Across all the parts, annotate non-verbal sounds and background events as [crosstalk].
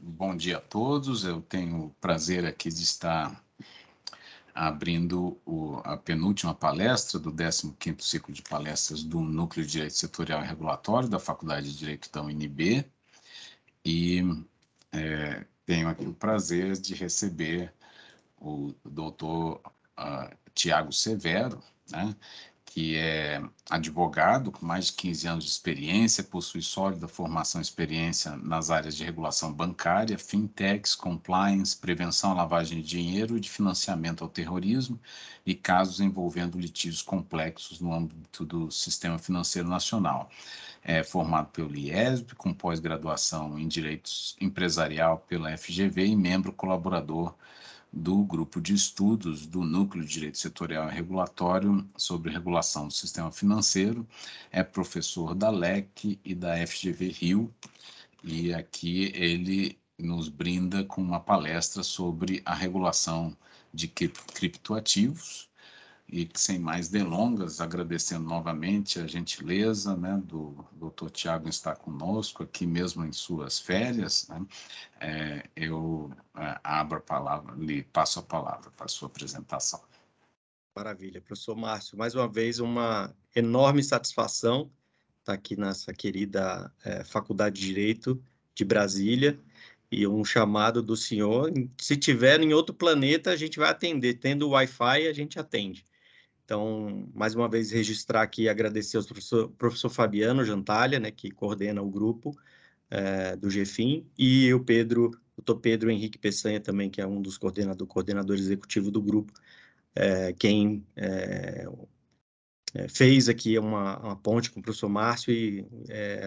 Bom dia a todos. Eu tenho o prazer aqui de estar abrindo o, a penúltima palestra do 15º ciclo de palestras do Núcleo de Direito Setorial e Regulatório da Faculdade de Direito da UNB e é, tenho aqui o prazer de receber o doutor uh, Tiago Severo, né, que é advogado com mais de 15 anos de experiência, possui sólida formação e experiência nas áreas de regulação bancária, fintechs, compliance, prevenção à lavagem de dinheiro, e de financiamento ao terrorismo e casos envolvendo litígios complexos no âmbito do sistema financeiro nacional. É formado pelo IESB, com pós-graduação em Direitos Empresarial pela FGV e membro colaborador do grupo de estudos do Núcleo de Direito Setorial e Regulatório sobre Regulação do Sistema Financeiro, é professor da LEC e da FGV Rio, e aqui ele nos brinda com uma palestra sobre a regulação de criptoativos e que, sem mais delongas, agradecendo novamente a gentileza né, do doutor Tiago estar conosco aqui mesmo em suas férias, né, é, eu é, abro a palavra, lhe passo a palavra para a sua apresentação. Maravilha, professor Márcio, mais uma vez uma enorme satisfação estar aqui nessa querida é, Faculdade de Direito de Brasília e um chamado do senhor. Se tiver em outro planeta, a gente vai atender. Tendo Wi-Fi, a gente atende. Então, mais uma vez, registrar aqui e agradecer ao professor, professor Fabiano Jantalha, né, que coordena o grupo é, do GFIM, e o Pedro, o Pedro Henrique Peçanha também, que é um dos coordenadores coordenador do grupo, é, quem é, fez aqui uma, uma, ponte com o professor Márcio e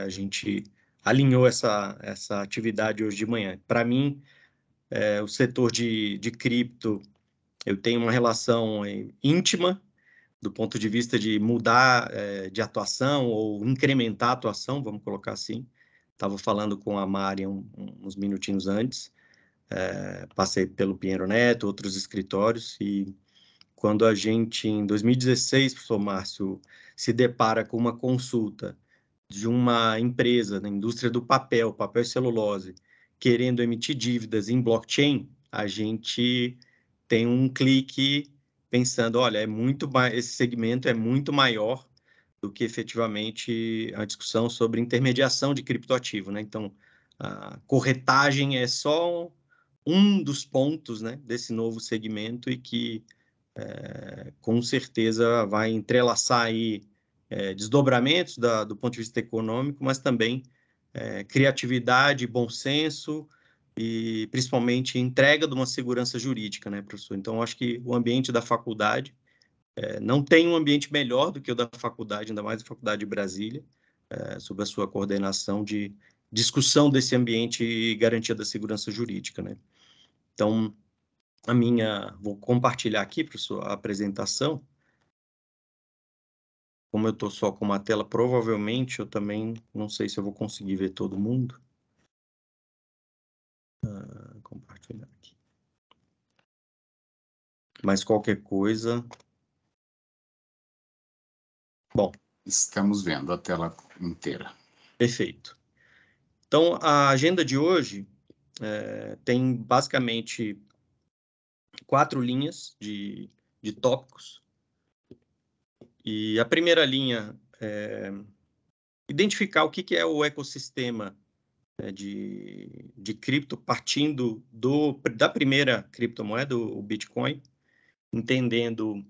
a gente alinhou essa, essa atividade hoje de manhã. Para mim, o setor de, de cripto, eu tenho uma relação íntima do ponto de vista de mudar é, de atuação ou incrementar a atuação, vamos colocar assim. Estava falando com a Mari um, uns minutinhos antes, é, passei pelo Pinheiro Neto, outros escritórios, e quando a gente, em 2016, professor Márcio, se depara com uma consulta de uma empresa na indústria do papel, papel e celulose, querendo emitir dívidas em blockchain, a gente tem um clique pensando, olha, é muito esse segmento é muito maior do que efetivamente a discussão sobre intermediação de criptoativo, né? Então, a corretagem é só um dos pontos, né, desse novo segmento e que é, com certeza vai entrelaçar aí é, desdobramentos da, do ponto de vista econômico, mas também é, criatividade, bom senso, e principalmente entrega de uma segurança jurídica, né, professor? Então, acho que o ambiente da faculdade é, não tem um ambiente melhor do que o da faculdade, ainda mais a Faculdade de Brasília, é, sob a sua coordenação de discussão desse ambiente e garantia da segurança jurídica, né? Então, a minha, vou compartilhar aqui, para a apresentação. Como eu estou só com uma tela, provavelmente eu também não sei se eu vou conseguir ver todo mundo. Ah, compartilhar aqui. Mas qualquer coisa. Bom. Estamos vendo a tela inteira. Perfeito. Então, a agenda de hoje é, tem basicamente quatro linhas de, de tópicos. E a primeira linha é identificar o que, que é o ecossistema né, de, de cripto partindo do, da primeira criptomoeda, o Bitcoin, entendendo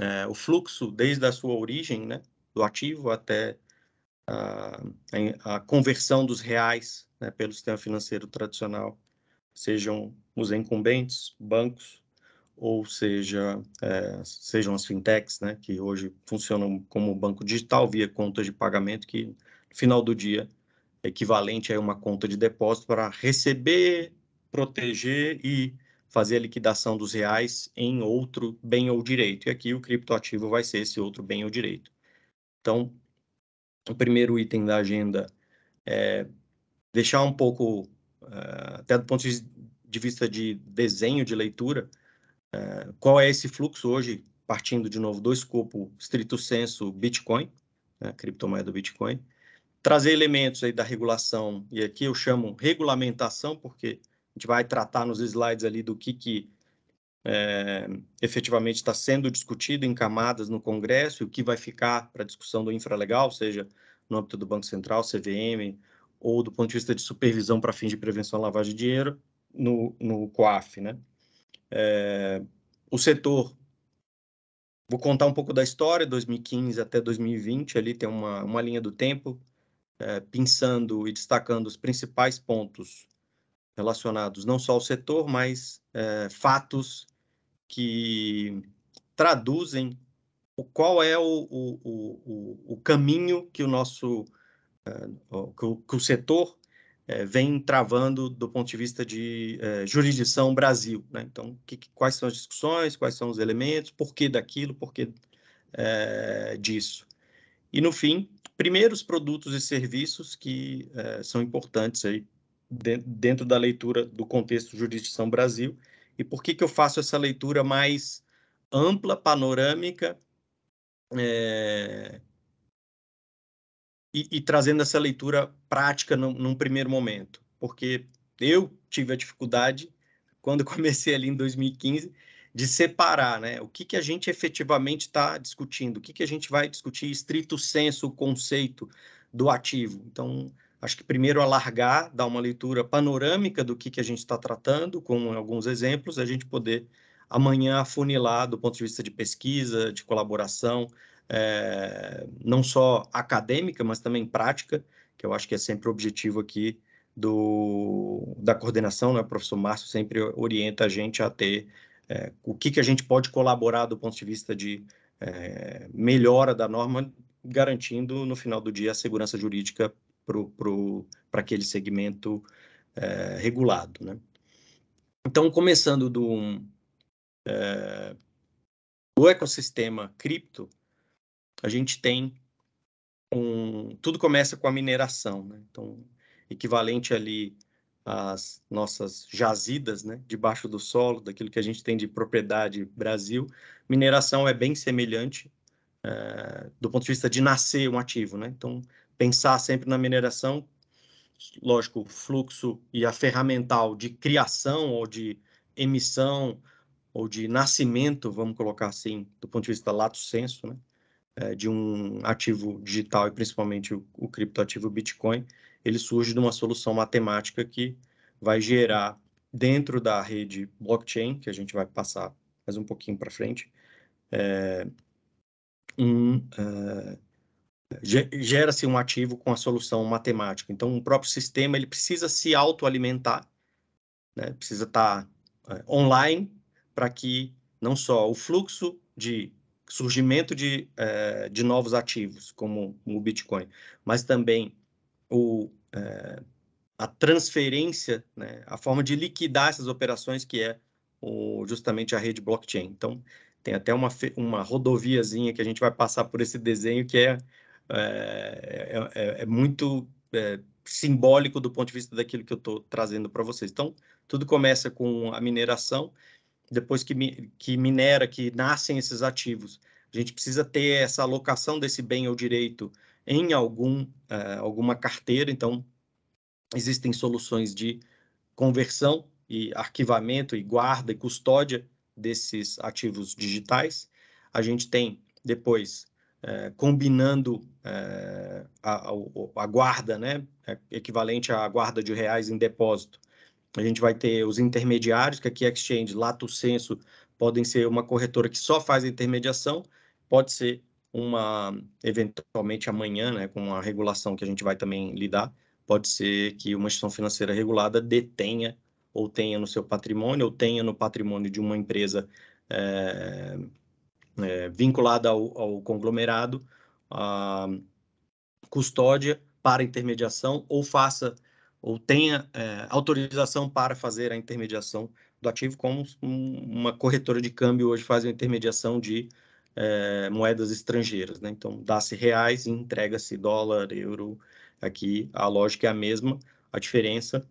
é, o fluxo desde a sua origem, né, do ativo até a, a conversão dos reais né, pelo sistema financeiro tradicional, sejam os incumbentes, bancos, ou seja, é, sejam as fintechs, né, que hoje funcionam como banco digital via contas de pagamento, que no final do dia equivalente a uma conta de depósito para receber, proteger e fazer a liquidação dos reais em outro bem ou direito. E aqui o criptoativo vai ser esse outro bem ou direito. Então, o primeiro item da agenda é deixar um pouco, é, até do ponto de vista de desenho de leitura, é, qual é esse fluxo hoje, partindo de novo do escopo estrito senso Bitcoin, criptomoeda né, criptomoeda Bitcoin, trazer elementos aí da regulação, e aqui eu chamo regulamentação, porque a gente vai tratar nos slides ali do que, que é, efetivamente está sendo discutido em camadas no Congresso e o que vai ficar para discussão do infralegal, seja no âmbito do Banco Central, CVM, ou do ponto de vista de supervisão para fins de prevenção à lavagem de dinheiro no, no COAF. Né? É, o setor, vou contar um pouco da história, 2015 até 2020, ali tem uma, uma linha do tempo, é, pensando e destacando os principais pontos relacionados não só ao setor, mas é, fatos que traduzem o qual é o, o, o, o caminho que o nosso é, que, o, que o setor é, vem travando do ponto de vista de jurisdição Brasil. Né? Então, que, quais são as discussões, quais são os elementos, por que daquilo, por que disso. E, no fim, primeiros produtos e serviços que eh, são importantes aí dentro, da leitura do contexto Jurisdição Brasil. E por que, que eu faço essa leitura mais ampla, panorâmica, eh, e, e, trazendo essa leitura prática num, num primeiro momento? Porque eu tive a dificuldade quando [laughs] comecei ali em 2015 de separar, né? O que, que a gente efetivamente está discutindo, o que, que a gente vai discutir estrito senso, o conceito do ativo. Então, acho que primeiro alargar, dar uma leitura panorâmica do que, que a gente está tratando, com alguns exemplos, a gente poder amanhã afunilar do ponto de vista de pesquisa, de colaboração, é, não só acadêmica, mas também prática, que eu acho que é sempre o objetivo aqui do, da coordenação, né? o professor Márcio sempre orienta a gente a ter é, o que, que a gente pode colaborar do ponto de vista de é, melhora da norma, garantindo no final do dia a segurança jurídica para aquele segmento é, regulado. Né? Então, começando do, é, do ecossistema cripto, a gente tem um. Tudo começa com a mineração, né? então, equivalente ali as nossas jazidas, né, debaixo do solo, daquilo que a gente tem de propriedade Brasil, mineração é bem semelhante é, do ponto de vista de nascer um ativo, né? Então pensar sempre na mineração, lógico, o fluxo e a ferramental de criação ou de emissão ou de nascimento, vamos colocar assim, do ponto de vista lato senso, né? É, de um ativo digital e principalmente o, o criptoativo Bitcoin ele surge de uma solução matemática que vai gerar dentro da rede blockchain, que a gente vai passar mais um pouquinho para frente, é, um, é, gera-se um ativo com a solução matemática. Então, o próprio sistema ele precisa se autoalimentar, né? precisa estar tá, é, online para que não só o fluxo de surgimento de, é, de novos ativos, como o Bitcoin, mas também ou é, a transferência, né, a forma de liquidar essas operações que é o, justamente a rede blockchain. Então, tem até uma, uma rodoviazinha que a gente vai passar por esse desenho que é, eh, é, é, é muito eh, simbólico do ponto de vista daquilo que eu estou trazendo para vocês. Então, tudo começa com a mineração, depois que, que minera, que nascem esses ativos. A gente precisa ter essa alocação desse bem ou direito em algum, uh, alguma carteira. Então, existem soluções de conversão e arquivamento e guarda e custódia desses ativos digitais. A gente tem depois eh, combinando eh, a, a, guarda, né, é equivalente à guarda de reais em depósito. A gente vai ter os intermediários, que aqui é Exchange, Lato Senso, podem ser uma corretora que só faz a intermediação, pode ser uma eventualmente amanhã, né, com a regulação que a gente vai também lidar, pode ser que uma instituição financeira regulada detenha ou tenha no seu patrimônio ou tenha no patrimônio de uma empresa é, é, vinculada ao, ao conglomerado a custódia para intermediação ou faça ou tenha é, autorização para fazer a intermediação do ativo, como um, uma corretora de câmbio hoje faz a intermediação de é, moedas estrangeiras, né? Então, dá-se reais e entrega-se dólar, euro. Aqui a lógica é a mesma, a diferença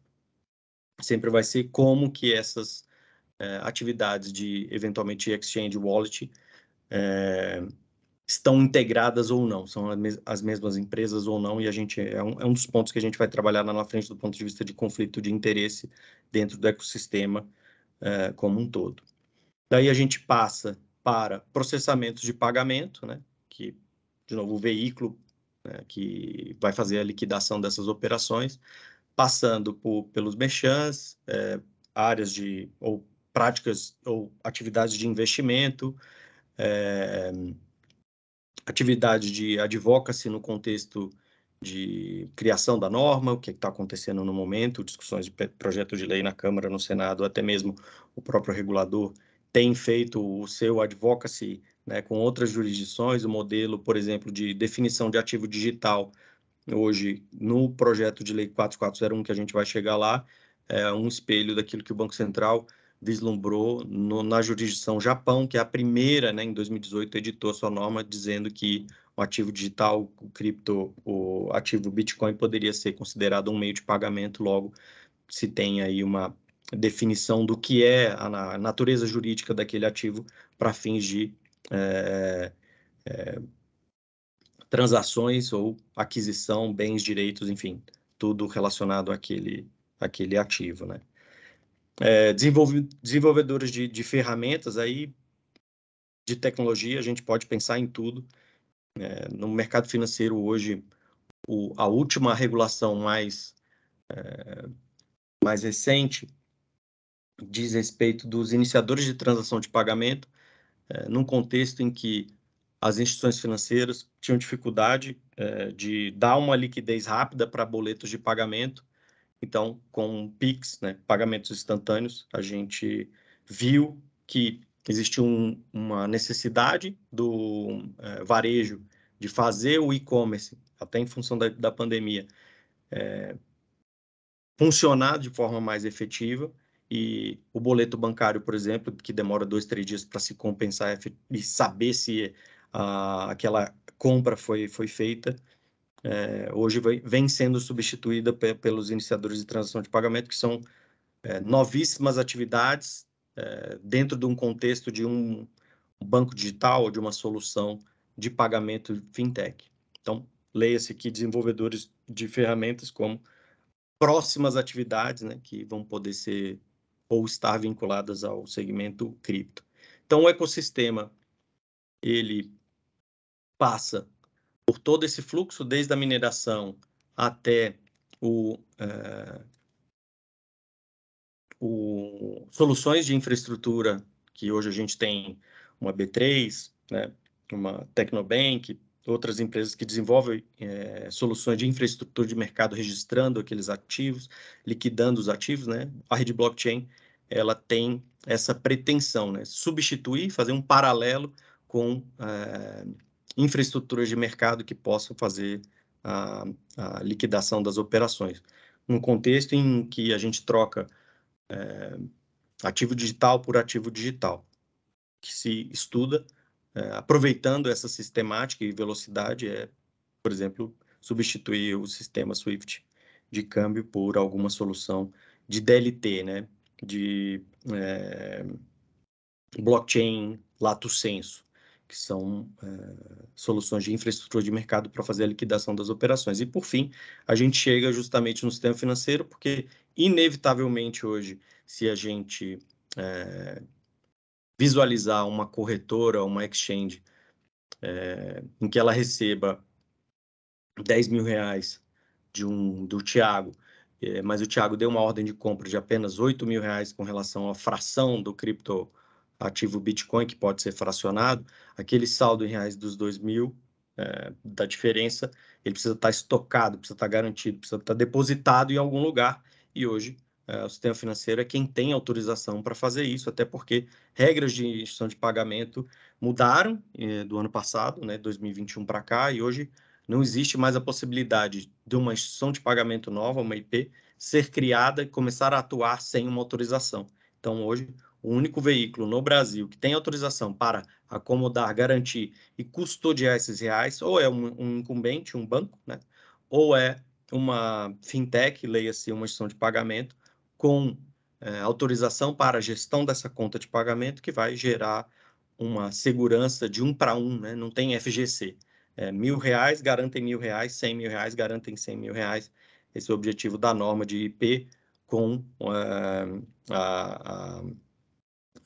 sempre vai ser como que essas é, atividades de, eventualmente, exchange wallet é, estão integradas ou não, são as mesmas empresas ou não, e a gente é um, é um dos pontos que a gente vai trabalhar lá na frente do ponto de vista de conflito de interesse dentro do ecossistema é, como um todo. Daí a gente passa para processamentos de pagamento, né, que, de novo, o veículo né, que vai fazer a liquidação dessas operações, passando por, pelos mechãs, é, áreas de, ou práticas ou atividades de investimento, é, atividade de advocacy no contexto de criação da norma, o que é está acontecendo no momento, discussões de projeto de lei na Câmara, no Senado, até mesmo o próprio regulador tem feito o seu advocacy né, com outras jurisdições, o modelo, por exemplo, de definição de ativo digital, hoje, no projeto de lei 4401, que a gente vai chegar lá, é um espelho daquilo que o Banco Central vislumbrou no, na jurisdição Japão, que é a primeira, né, em 2018, editou sua norma dizendo que o ativo digital, o cripto, o ativo Bitcoin poderia ser considerado um meio de pagamento, logo se tem aí uma definição do que é a natureza jurídica daquele ativo para fins de é, é, transações ou aquisição, bens, direitos, enfim, tudo relacionado àquele, àquele ativo. Né? É, desenvolve, desenvolvedores de, de, ferramentas aí de tecnologia, a gente pode pensar em tudo. É, no mercado financeiro hoje, o, a última regulação mais, é, mais recente diz respeito dos iniciadores de transação de pagamento, é, num contexto em que as instituições financeiras tinham dificuldade é, de dar uma liquidez rápida para boletos de pagamento. Então, com PIX, né, pagamentos instantâneos, a gente viu que existiu um, uma necessidade do é, varejo de fazer o e-commerce, até em função da, da pandemia, é, funcionar de forma mais efetiva e o boleto bancário, por exemplo, que demora dois, três dias para se compensar e saber se ah, aquela compra foi, foi feita, é, hoje vai, vem sendo substituída pe pelos iniciadores de transação de pagamento, que são é, novíssimas atividades é, dentro de um contexto de um banco digital ou de uma solução de pagamento fintech. Então, leia-se aqui desenvolvedores de ferramentas como próximas atividades né, que vão poder ser ou estar vinculadas ao segmento cripto. Então, o ecossistema ele passa por todo esse fluxo, desde a mineração até o, é, o soluções de infraestrutura, que hoje a gente tem uma B3, né, uma Tecnobank, outras empresas que desenvolvem é, soluções de infraestrutura de mercado registrando aqueles ativos, liquidando os ativos, né? A rede blockchain ela tem essa pretensão, né? Substituir, fazer um paralelo com é, infraestruturas de mercado que possam fazer a, a, liquidação das operações. Num contexto em que a gente troca é, ativo digital por ativo digital, que se estuda é, aproveitando essa sistemática e velocidade, é, por exemplo, substituir o sistema Swift de câmbio por alguma solução de DLT, né? de é, blockchain lato senso, que são é, soluções de infraestrutura de mercado para fazer a liquidação das operações. E, por fim, a gente chega justamente no sistema financeiro, porque, inevitavelmente, hoje, se a gente é, visualizar uma corretora, uma exchange, é, em que ela receba 10 mil reais de um, do Tiago, é, eh, mas o Tiago deu uma ordem de compra de apenas 8 mil reais com relação à fração do criptoativo Bitcoin, que pode ser fracionado, aquele saldo em reais dos 2 mil, é, da diferença, ele precisa estar estocado, precisa estar garantido, precisa estar depositado em algum lugar, e hoje eh, o sistema financeiro é quem tem autorização para fazer isso, até porque regras de instituição de pagamento mudaram eh, do ano passado, né, 2021 para cá, e hoje não existe mais a possibilidade de uma instituição de pagamento nova, uma IP, ser criada e começar a atuar sem uma autorização. Então, hoje, o único veículo no Brasil que tem autorização para acomodar, garantir e custodiar esses reais, ou é um, um incumbente, um banco, né? ou é uma fintech, leia-se uma instituição de pagamento, com é, autorização para a gestão dessa conta de pagamento que vai gerar uma segurança de um para um, né? não tem FGC. É, mil reais garantem mil reais, cem mil reais garantem cem mil reais. Esse é o objetivo da norma de IP com uh, a, a,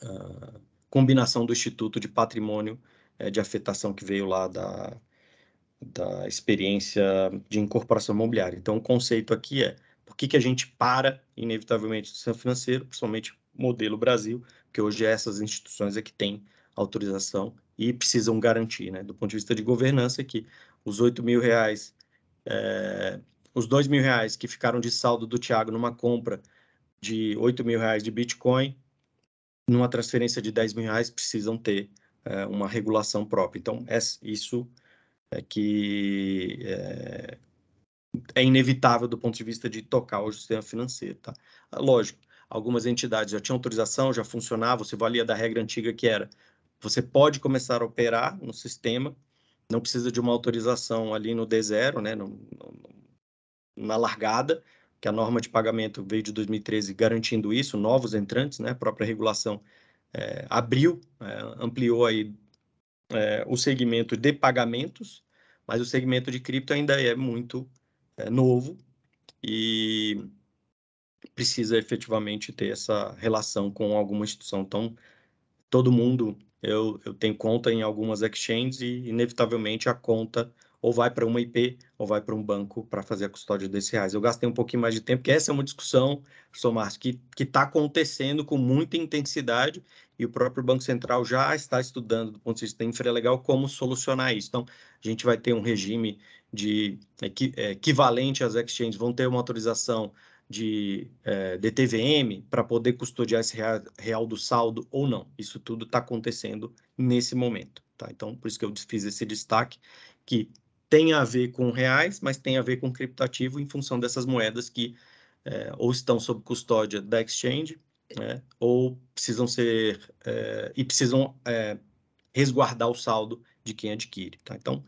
a, combinação do Instituto de Patrimônio é, de Afetação que veio lá da, da experiência de incorporação imobiliária. Então, o conceito aqui é por que, que a gente para, inevitavelmente, do sistema financeiro, principalmente modelo Brasil, porque hoje é essas instituições é que têm autorização e precisam garantir, né? Do ponto de vista de governança, que os 8 mil reais, é, os 2 mil reais que ficaram de saldo do Tiago numa compra de 8 mil reais de Bitcoin, numa transferência de 10 mil reais, precisam ter é, uma regulação própria. Então, é, isso é que eh, é inevitável do ponto de vista de tocar o sistema financeiro, tá? Ah, lógico, algumas entidades já tinham autorização, já funcionava, você valia da regra antiga que era, você pode começar a operar no sistema, não precisa de uma autorização ali no D0, né, no, no, na largada, que a norma de pagamento veio de 2013 garantindo isso, novos entrantes, né, a própria regulação é, abriu, é, ampliou aí é, o segmento de pagamentos, mas o segmento de cripto ainda é muito é, novo e precisa efetivamente ter essa relação com alguma instituição. Então, todo mundo, eu, eu tenho conta em algumas exchanges e, inevitavelmente, a conta ou vai para uma IP ou vai para um banco para fazer a custódia desses reais. Eu gastei um pouquinho mais de tempo, porque essa é uma discussão, professor Márcio, que está acontecendo com muita intensidade e o próprio Banco Central já está estudando, do ponto de vista infralegal, como solucionar isso. Então, a gente vai ter um regime de é, é, equivalente às exchanges vão ter uma autorização de é, DTVM para poder custodiar esse real, real, do saldo ou não. Isso tudo está acontecendo nesse momento. Tá? Então, por isso que eu fiz esse destaque, que tem a ver com reais, mas tem a ver com criptativo em função dessas moedas que é, ou estão sob custódia da exchange, né, ou precisam ser é, e precisam é, resguardar o saldo de quem adquire. Tá? Então,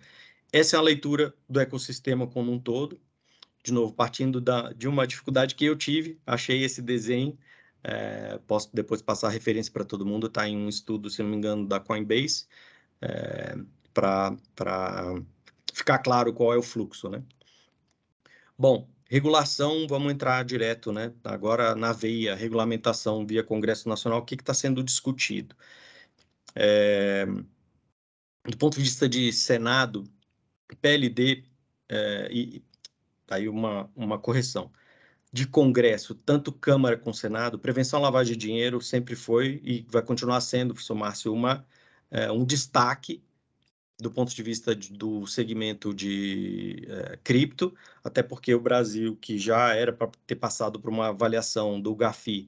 essa é a leitura do ecossistema como um todo. De novo, partindo da, de uma dificuldade que eu tive, achei esse desenho. É, posso depois passar a referência para todo mundo. Está em um estudo, se não me engano, da Coinbase, é, eh, para ficar claro qual é o fluxo. Né? Bom, regulação, vamos entrar direto, né? Agora na veia, regulamentação via Congresso Nacional, o que está sendo discutido? É, do ponto de vista de Senado, PLD, é, e tá aí uma, uma correção, de Congresso, tanto Câmara como Senado, prevenção à lavagem de dinheiro sempre foi e vai continuar sendo, professor Márcio, uma, é, um destaque do ponto de vista de, do segmento de é, cripto, até porque o Brasil, que já era para ter passado por uma avaliação do GAFI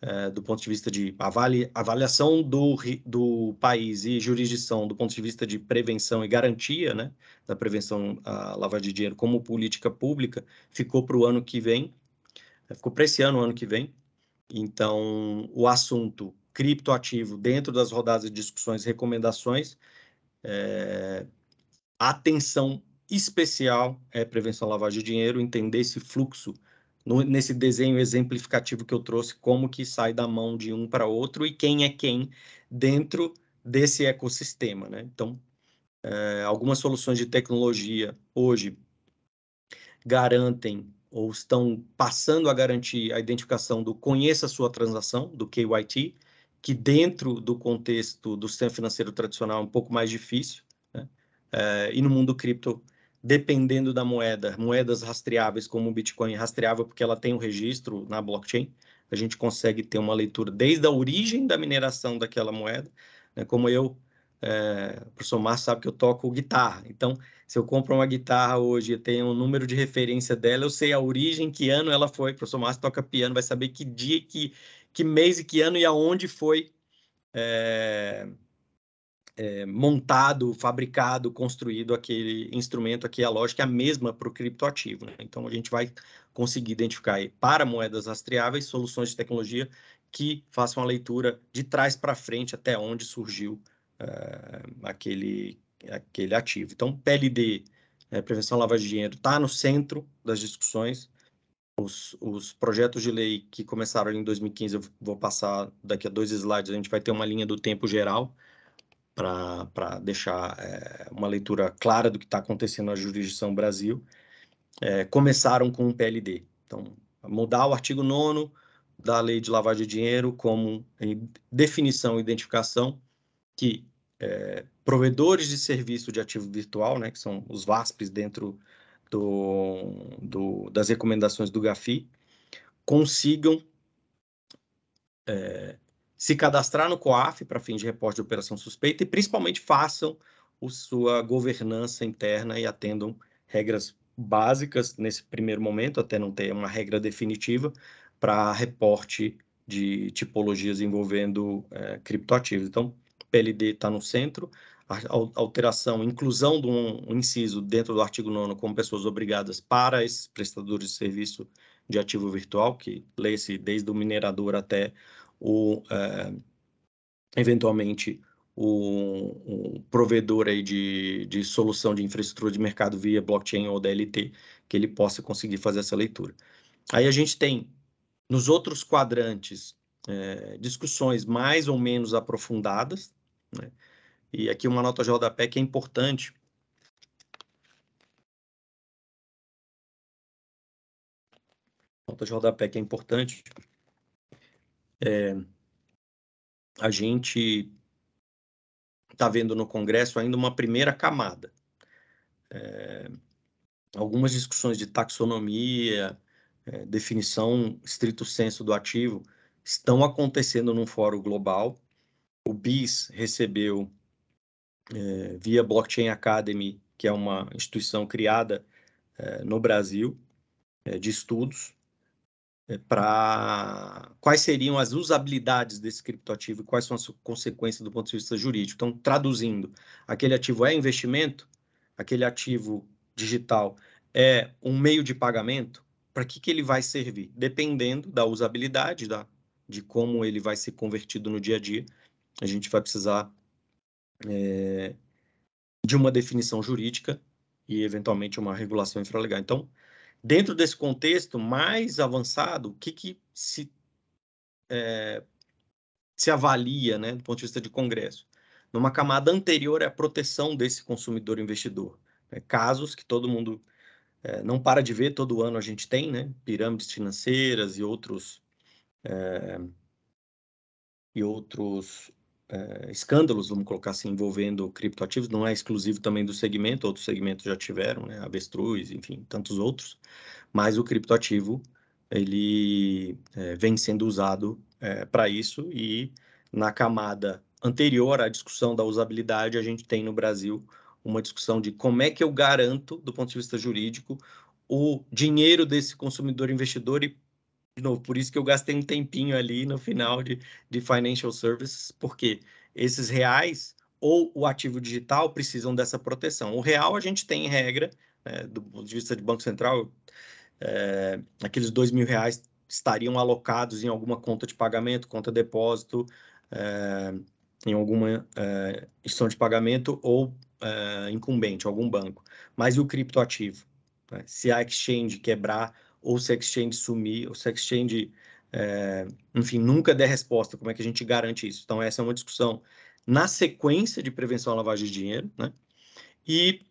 é, do ponto de vista de avali, avaliação do, do país e jurisdição, do ponto de vista de prevenção e garantia né, da prevenção à lavagem de dinheiro como política pública, ficou para o ano que vem, é, ficou para esse ano, ano que vem. Então, o assunto criptoativo dentro das rodadas de discussões e recomendações, é, atenção especial é prevenção à lavagem de dinheiro, entender esse fluxo no, nesse desenho exemplificativo que eu trouxe, como que sai da mão de um para outro e quem é quem dentro desse ecossistema. Né? Então, é, algumas soluções de tecnologia hoje garantem ou estão passando a garantir a identificação do conheça a sua transação, do KYT, que dentro do contexto do sistema financeiro tradicional é um pouco mais difícil, né? é, e no mundo cripto dependendo da moeda, moedas rastreáveis como o Bitcoin é rastreável porque ela tem um registro na blockchain, a gente consegue ter uma leitura desde a origem da mineração daquela moeda, né? como eu, é, o professor Márcio sabe que eu toco guitarra, então se eu compro uma guitarra hoje e tenho um número de referência dela, eu sei a origem, que ano ela foi, o professor Márcio toca piano, vai saber que dia, que, que mês e que ano e aonde foi é, é, montado, fabricado, construído aquele instrumento, é a lógica é a mesma para o criptoativo. Né? Então, a gente vai conseguir identificar aí, para moedas rastreáveis soluções de tecnologia que façam a leitura de trás para frente até onde surgiu uh, aquele, aquele ativo. Então, PLD, né, Prevenção à Lavagem de Dinheiro, está no centro das discussões. Os, os, projetos de lei que começaram em 2015, eu vou passar daqui a dois slides, a gente vai ter uma linha do tempo geral, para deixar é, uma leitura clara do que está acontecendo na jurisdição Brasil, é, começaram com o PLD. Então, mudar o artigo 9 da lei de lavagem de dinheiro como definição e identificação que é, provedores de serviço de ativo virtual, né, que são os VASPs dentro do, do das recomendações do GAFI, consigam é, se cadastrar no COAF para fins de reporte de operação suspeita e principalmente façam o, sua governança interna e atendam regras básicas nesse primeiro momento, até não ter uma regra definitiva para reporte de tipologias envolvendo é, criptoativos. Então, PLD está no centro, a alteração, inclusão de um inciso dentro do artigo 9 como pessoas obrigadas para esses prestadores de serviço de ativo virtual, que lê-se desde o minerador até o é, eventualmente o, o, provedor aí de, de solução de infraestrutura de mercado via blockchain ou DLT, que ele possa conseguir fazer essa leitura. Aí a gente tem, nos outros quadrantes, é, discussões mais ou menos aprofundadas, né? e aqui uma nota de rodapé que é importante, nota de rodapé que é importante, é, a gente está vendo no Congresso ainda uma primeira camada. É, algumas discussões de taxonomia, é, definição estrito senso do ativo, estão acontecendo num fórum global. O BIS recebeu, é, via Blockchain Academy, que é uma instituição criada é, no Brasil é, de estudos, é, para quais seriam as usabilidades desse criptoativo e quais são as consequências do ponto de vista jurídico. Então, traduzindo, aquele ativo é investimento? Aquele ativo digital é um meio de pagamento? Para que, que ele vai servir? Dependendo da usabilidade, da, de como ele vai ser convertido no dia a dia, a gente vai precisar é, de uma definição jurídica e, eventualmente, uma regulação infralegal. Então, Dentro desse contexto mais avançado, o que, que se, é, se avalia né, do ponto de vista de Congresso? Numa camada anterior é a proteção desse consumidor investidor. Né? Casos que todo mundo é, não para de ver, todo ano a gente tem, né? pirâmides financeiras e outros, é, e outros é, escândalos, vamos colocar assim, envolvendo criptoativos, não é exclusivo também do segmento, outros segmentos já tiveram, né, avestruz, enfim, tantos outros, mas o criptoativo, ele é, vem sendo usado é, eh, para isso e na camada anterior à discussão da usabilidade, a gente tem no Brasil uma discussão de como é que eu garanto, do ponto de vista jurídico, o dinheiro desse consumidor investidor e de novo, por isso que eu gastei um tempinho ali no final de, de financial services, porque esses reais ou o ativo digital precisam dessa proteção. O real a gente tem em regra, né, do ponto de vista de Banco Central, é, aqueles dois mil reais estariam alocados em alguma conta de pagamento, conta de depósito, é, em alguma é, instituição de pagamento ou é, incumbente, algum banco. Mas e o criptoativo? Né? Se a exchange quebrar ou se a exchange sumir, ou se a exchange, é, enfim, nunca der resposta, como é que a gente garante isso? Então, essa é uma discussão na sequência de prevenção à lavagem de dinheiro, né? E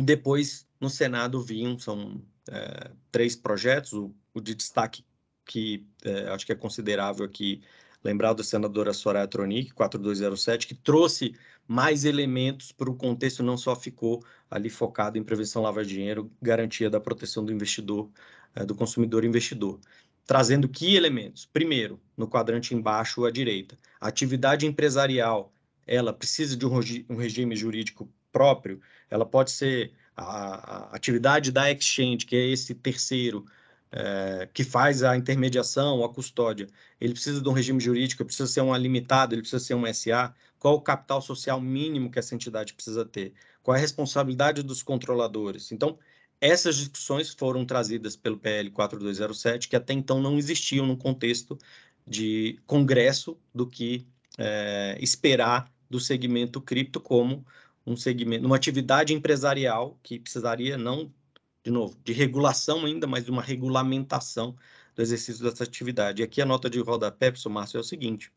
depois, no Senado, vinham, são é, três projetos, o, o, de destaque que é, acho que é considerável aqui, o da senadora Soraya Tronic, 4207, que trouxe mais elementos para o contexto, não só ficou ali focado em prevenção lava dinheiro, garantia da proteção do investidor, eh, do consumidor investidor. Trazendo que elementos? Primeiro, no quadrante embaixo à direita, a atividade empresarial, ela precisa de um regime jurídico próprio, ela pode ser a, a atividade da exchange, que é esse terceiro, é, que faz a intermediação, a custódia, ele precisa de um regime jurídico, ele precisa ser um limitado, ele precisa ser um SA, qual o capital social mínimo que essa entidade precisa ter, qual é a responsabilidade dos controladores. Então, essas discussões foram trazidas pelo PL 4207, que até então não existiam no contexto de congresso do que é, esperar do segmento cripto como um segmento, uma atividade empresarial que precisaria não de novo, de regulação ainda, mas de uma regulamentação do exercício dessa atividade. E aqui a nota de rodapé, professor Márcio, é o seguinte: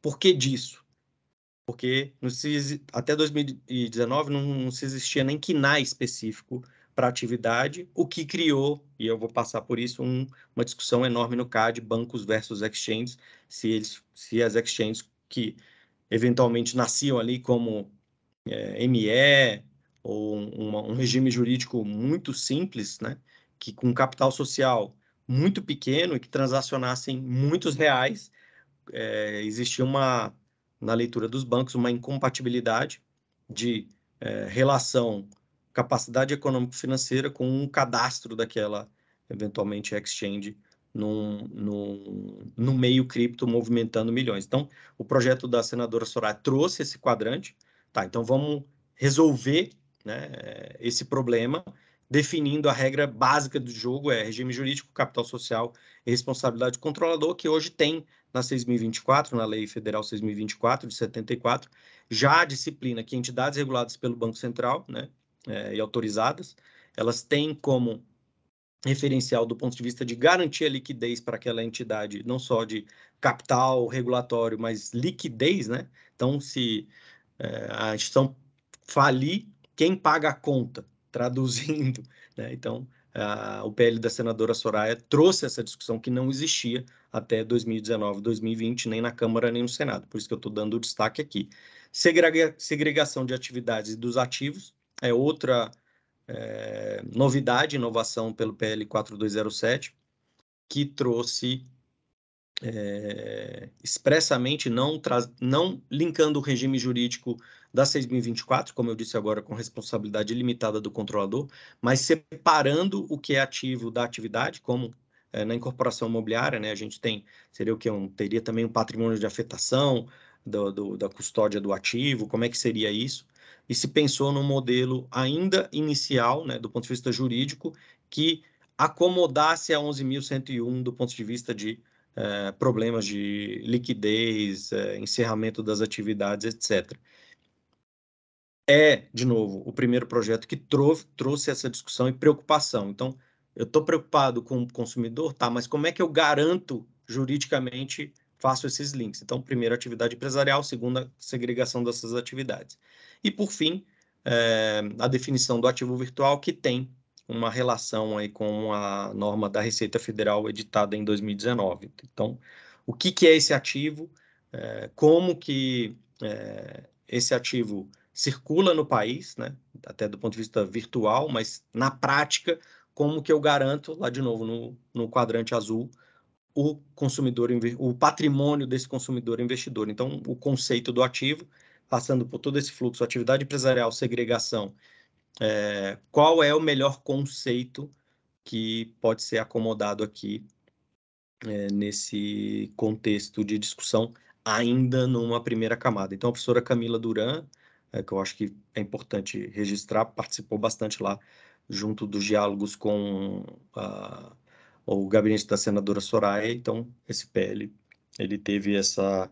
por que disso? Porque se, até 2019 não, não, se existia nem KINAI específico para atividade, o que criou, e eu vou passar por isso, um, uma discussão enorme no CAD, bancos versus exchanges, se, eles, se as exchanges que eventualmente nasciam ali como é, eh, ME, ou uma, um regime jurídico muito simples, né, que com capital social muito pequeno e que transacionassem muitos reais, é, existia uma, na leitura dos bancos, uma incompatibilidade de é, relação capacidade econômico-financeira com um cadastro daquela, eventualmente, exchange num, num, no meio cripto movimentando milhões. Então, o projeto da senadora Soraya trouxe esse quadrante. Tá, então vamos resolver né, esse problema, definindo a regra básica do jogo, é regime jurídico, capital social e responsabilidade do controlador, que hoje tem na 6.024, na Lei Federal 6.024, de 74, já a disciplina que entidades reguladas pelo Banco Central né, é, e autorizadas, elas têm como referencial do ponto de vista de garantir a liquidez para aquela entidade, não só de capital regulatório, mas liquidez, né? Então, se é, a instituição falir, quem paga a conta, traduzindo. [laughs] Né? Então, o PL da senadora Soraya trouxe essa discussão que não existia até 2019, 2020, nem na Câmara nem no Senado, por isso que eu estou dando o destaque aqui. Segrega, segregação de atividades e dos ativos é outra é, novidade, inovação pelo PL 4207, que trouxe é, expressamente, não, não linkando o regime jurídico da 6.024, como eu disse agora, com responsabilidade limitada do controlador, mas separando o que é ativo da atividade, como é, na incorporação imobiliária, né, a gente tem, seria o que? Um, teria também um patrimônio de afetação do, do, da custódia do ativo, como é que seria isso? E se pensou num modelo ainda inicial, né, do ponto de vista jurídico, que acomodasse a 11.101 do ponto de vista de eh, problemas de liquidez, eh, encerramento das atividades, etc é, de novo, o primeiro projeto que trou trouxe essa discussão e preocupação. Então, eu estou preocupado com o consumidor, tá, mas como é que eu garanto juridicamente faço esses links? Então, primeiro, atividade empresarial, segunda, segregação dessas atividades. E, por fim, é, a definição do ativo virtual, que tem uma relação aí com a norma da Receita Federal editada em 2019. Então, o que, que é esse ativo? É, como que é, esse ativo circula no país, né? até do ponto de vista virtual, mas na prática, como que eu garanto, lá de novo no, no quadrante azul, o consumidor, o patrimônio desse consumidor investidor. Então, o conceito do ativo, passando por todo esse fluxo, atividade empresarial, segregação, é, qual é o melhor conceito que pode ser acomodado aqui é, nesse contexto de discussão ainda numa primeira camada. Então, a professora Camila Duran, é, que eu acho que é importante registrar, participou bastante lá, junto dos diálogos com ah, o gabinete da senadora Soraya. Então, esse PL ele teve essa,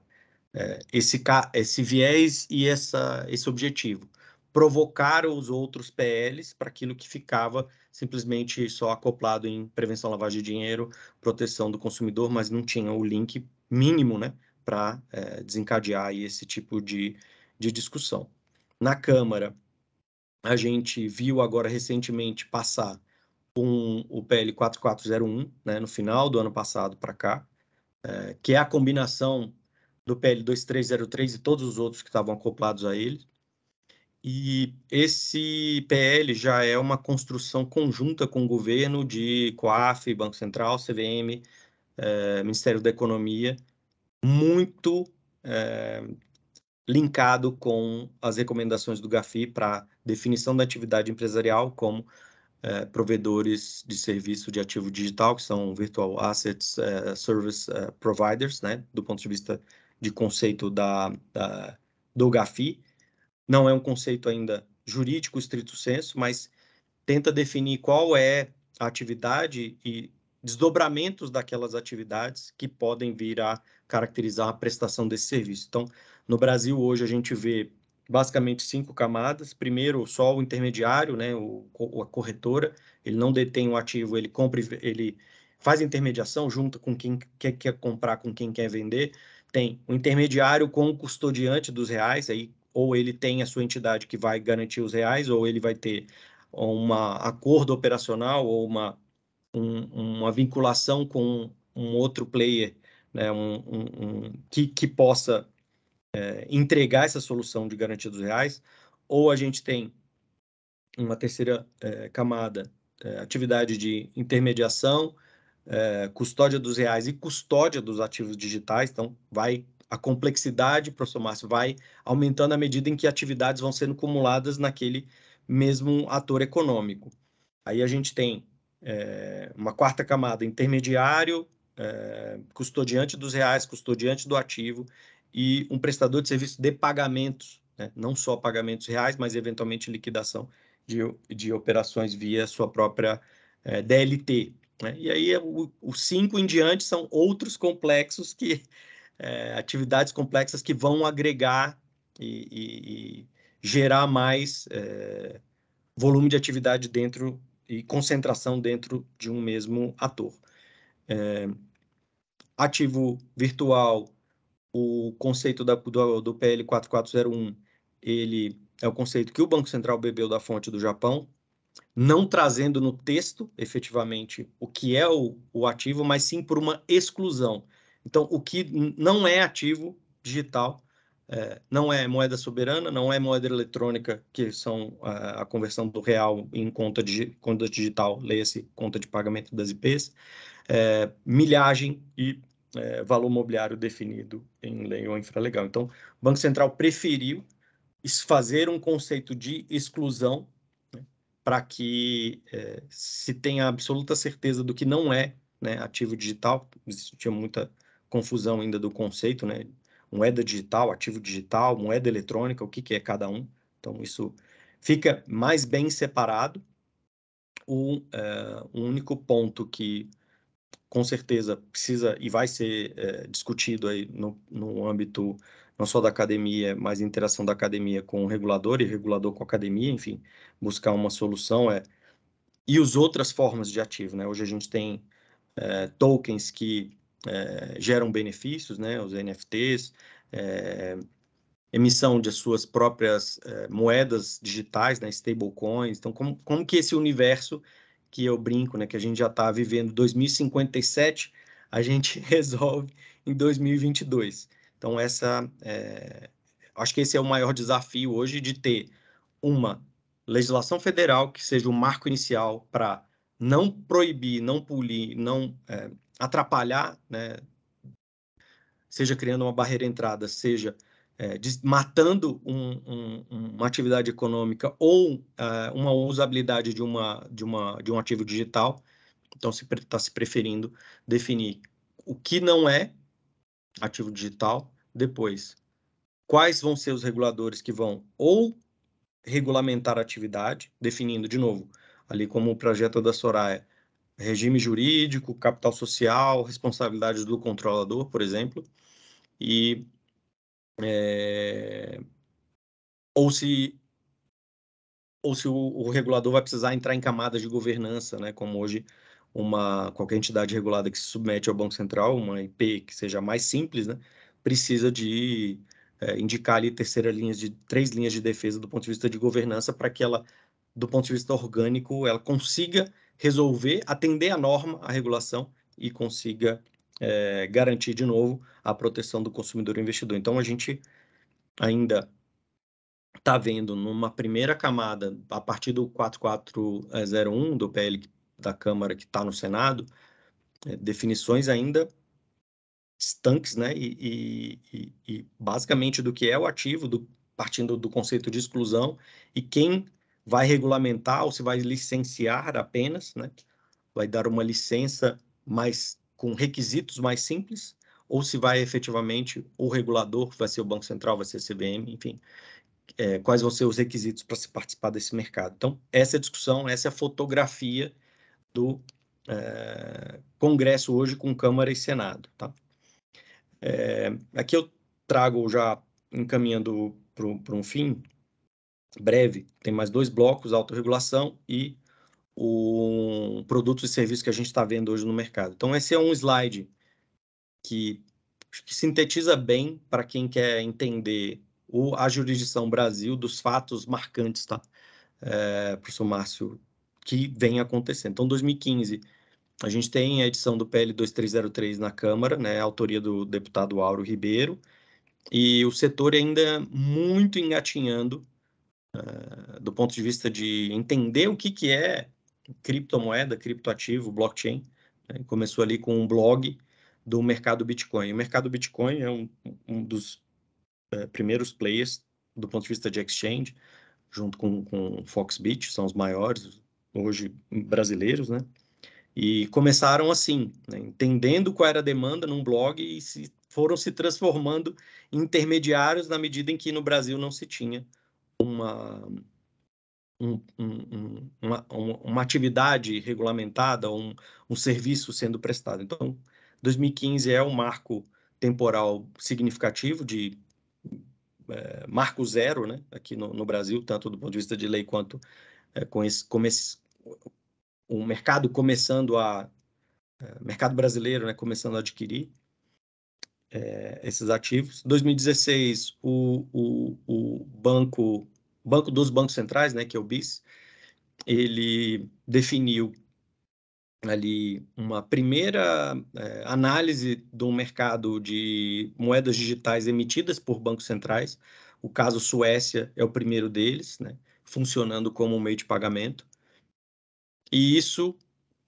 é, esse, esse viés e essa, esse objetivo. Provocar os outros PLs para aquilo que ficava simplesmente só acoplado em prevenção à lavagem de dinheiro, proteção do consumidor, mas não tinha o link mínimo né, para é, desencadear esse tipo de, de discussão na Câmara, a gente viu agora recentemente passar um, o PL 4401, né, no final do ano passado para cá, é, que é a combinação do PL 2303 e todos os outros que estavam acoplados a ele. E esse PL já é uma construção conjunta com o governo de COAF, Banco Central, CVM, é, Ministério da Economia, muito é, linkado com as recomendações do GAFI para definição da atividade empresarial como eh, provedores de serviço de ativo digital, que são virtual assets eh, service eh, providers, né, do ponto de vista de conceito da, da, do GAFI. Não é um conceito ainda jurídico estrito senso, mas tenta definir qual é a atividade e desdobramentos daquelas atividades que podem vir a caracterizar a prestação desse serviço. Então, no Brasil, hoje, a gente vê basicamente cinco camadas. Primeiro, só o intermediário, né, o, a corretora, ele não detém o ativo, ele compra, ele faz intermediação, junta com quem quer, quer comprar, com quem quer vender. Tem o intermediário com o custodiante dos reais, aí ou ele tem a sua entidade que vai garantir os reais, ou ele vai ter um acordo operacional ou uma, um, uma vinculação com um outro player né, um, um, um que, que possa é, entregar essa solução de garantia dos reais, ou a gente tem uma terceira é, camada, é, atividade de intermediação, é, custódia dos reais e custódia dos ativos digitais, então vai a complexidade, professor Márcio, vai aumentando à medida em que atividades vão sendo acumuladas naquele mesmo ator econômico. Aí a gente tem é, uma quarta camada, intermediário, custodiante dos reais, custodiante do ativo e um prestador de serviço de pagamentos, né? não só pagamentos reais, mas eventualmente liquidação de, de operações via sua própria é, DLT. Né? E aí os cinco em diante são outros complexos que é, atividades complexas que vão agregar e, e, e gerar mais é, volume de atividade dentro e concentração dentro de um mesmo ator. É, ativo virtual o conceito da, do, do PL 4401 ele é o conceito que o Banco Central bebeu da fonte do Japão, não trazendo no texto efetivamente o que é o, o ativo, mas sim por uma exclusão. Então, o que não é ativo digital, é, não é moeda soberana, não é moeda eletrônica, que são a, a conversão do real em conta, digi, conta digital, leia-se conta de pagamento das IPs, é, milhagem e é, valor mobiliário definido em lei ou infralegal. Então, o Banco Central preferiu fazer um conceito de exclusão né, para que é, se tenha absoluta certeza do que não é né, ativo digital. Existia muita confusão ainda do conceito, né? Moeda digital, ativo digital, moeda eletrônica, o que, que é cada um. Então, isso fica mais bem separado. O uh, é, um único ponto que com certeza precisa e vai ser é, discutido aí no, no âmbito não só da academia, mas interação da academia com o regulador e regulador com a academia, enfim, buscar uma solução é e as outras formas de ativo, né? Hoje a gente tem é, tokens que é, geram benefícios, né? Os NFTs, emissão de suas próprias moedas digitais, né? Stablecoins. Então, como, como que esse universo que eu brinco, né, que a gente já está vivendo 2057, a gente [laughs] resolve em 2022. Então, essa, é, acho que esse é o maior desafio hoje de ter uma legislação federal que seja o marco inicial para não proibir, não polir, não é, atrapalhar, né, seja criando uma barreira de entrada, seja é, de, matando um, um, uma atividade econômica ou uh, uma usabilidade de, uma, de, uma, de um ativo digital. Então, está se, tá se preferindo definir o que não é ativo digital depois. Quais vão ser os reguladores que vão ou regulamentar a atividade, definindo, de novo, ali como o projeto da Soraya, regime jurídico, capital social, responsabilidades do controlador, por exemplo, e é, ou se ou se o, o, regulador vai precisar entrar em camadas de governança, né, como hoje uma qualquer entidade regulada que se submete ao Banco Central, uma IP que seja mais simples, né, precisa de é, indicar ali terceira linha de três linhas de defesa do ponto de vista de governança para que ela, do ponto de vista orgânico, ela consiga resolver, atender a norma, a regulação e consiga é, garantir de novo a proteção do consumidor e investidor. Então a gente ainda está vendo numa primeira camada, a partir do 4401 do PL da Câmara que está no Senado, é, definições ainda estanques, né? E, e, e, basicamente do que é o ativo, do, partindo do conceito de exclusão, e quem vai regulamentar ou se vai licenciar apenas, né? Vai dar uma licença mais com requisitos mais simples, ou se vai efetivamente o regulador, vai ser o Banco Central, vai ser a CVM, enfim, é, quais vão ser os requisitos para se participar desse mercado. Então, essa é a discussão, essa é a fotografia do é, Congresso hoje com Câmara e Senado. Tá? É, aqui eu trago já encaminhando para um fim breve, tem mais dois blocos, autorregulação e o produto e serviço que a gente está vendo hoje no mercado. Então, esse é um slide que, que sintetiza bem para quem quer entender o, a jurisdição Brasil dos fatos marcantes, tá? É, professor Márcio, que vem acontecendo. Então, 2015, a gente tem a edição do PL 2303 na Câmara, né? Autoria do deputado Auro Ribeiro. E o setor ainda muito engatinhando uh, do ponto de vista de entender o que, que é criptomoeda, criptoativo, blockchain. Né? Começou ali com um blog do mercado Bitcoin. O mercado Bitcoin é um, um dos é, primeiros players do ponto de vista de exchange, junto com, com Foxbit, são os maiores hoje brasileiros, né? E começaram assim, né? entendendo qual era a demanda num blog e se, foram se transformando em intermediários na medida em que no Brasil não se tinha uma, um, um, uma, uma, atividade regulamentada, um, um serviço sendo prestado. Então, 2015 é um marco temporal significativo de é, marco zero, né, aqui no, no, Brasil, tanto do ponto de vista de lei quanto é, com esse, com esse, o mercado começando a é, mercado brasileiro, né, começando a adquirir esses ativos. 2016, o, o, o banco banco dos bancos centrais, né, que é o BIS, ele definiu ali uma primeira é, análise do mercado de moedas digitais emitidas por bancos centrais. O caso Suécia é o primeiro deles, né, funcionando como um meio de pagamento. E isso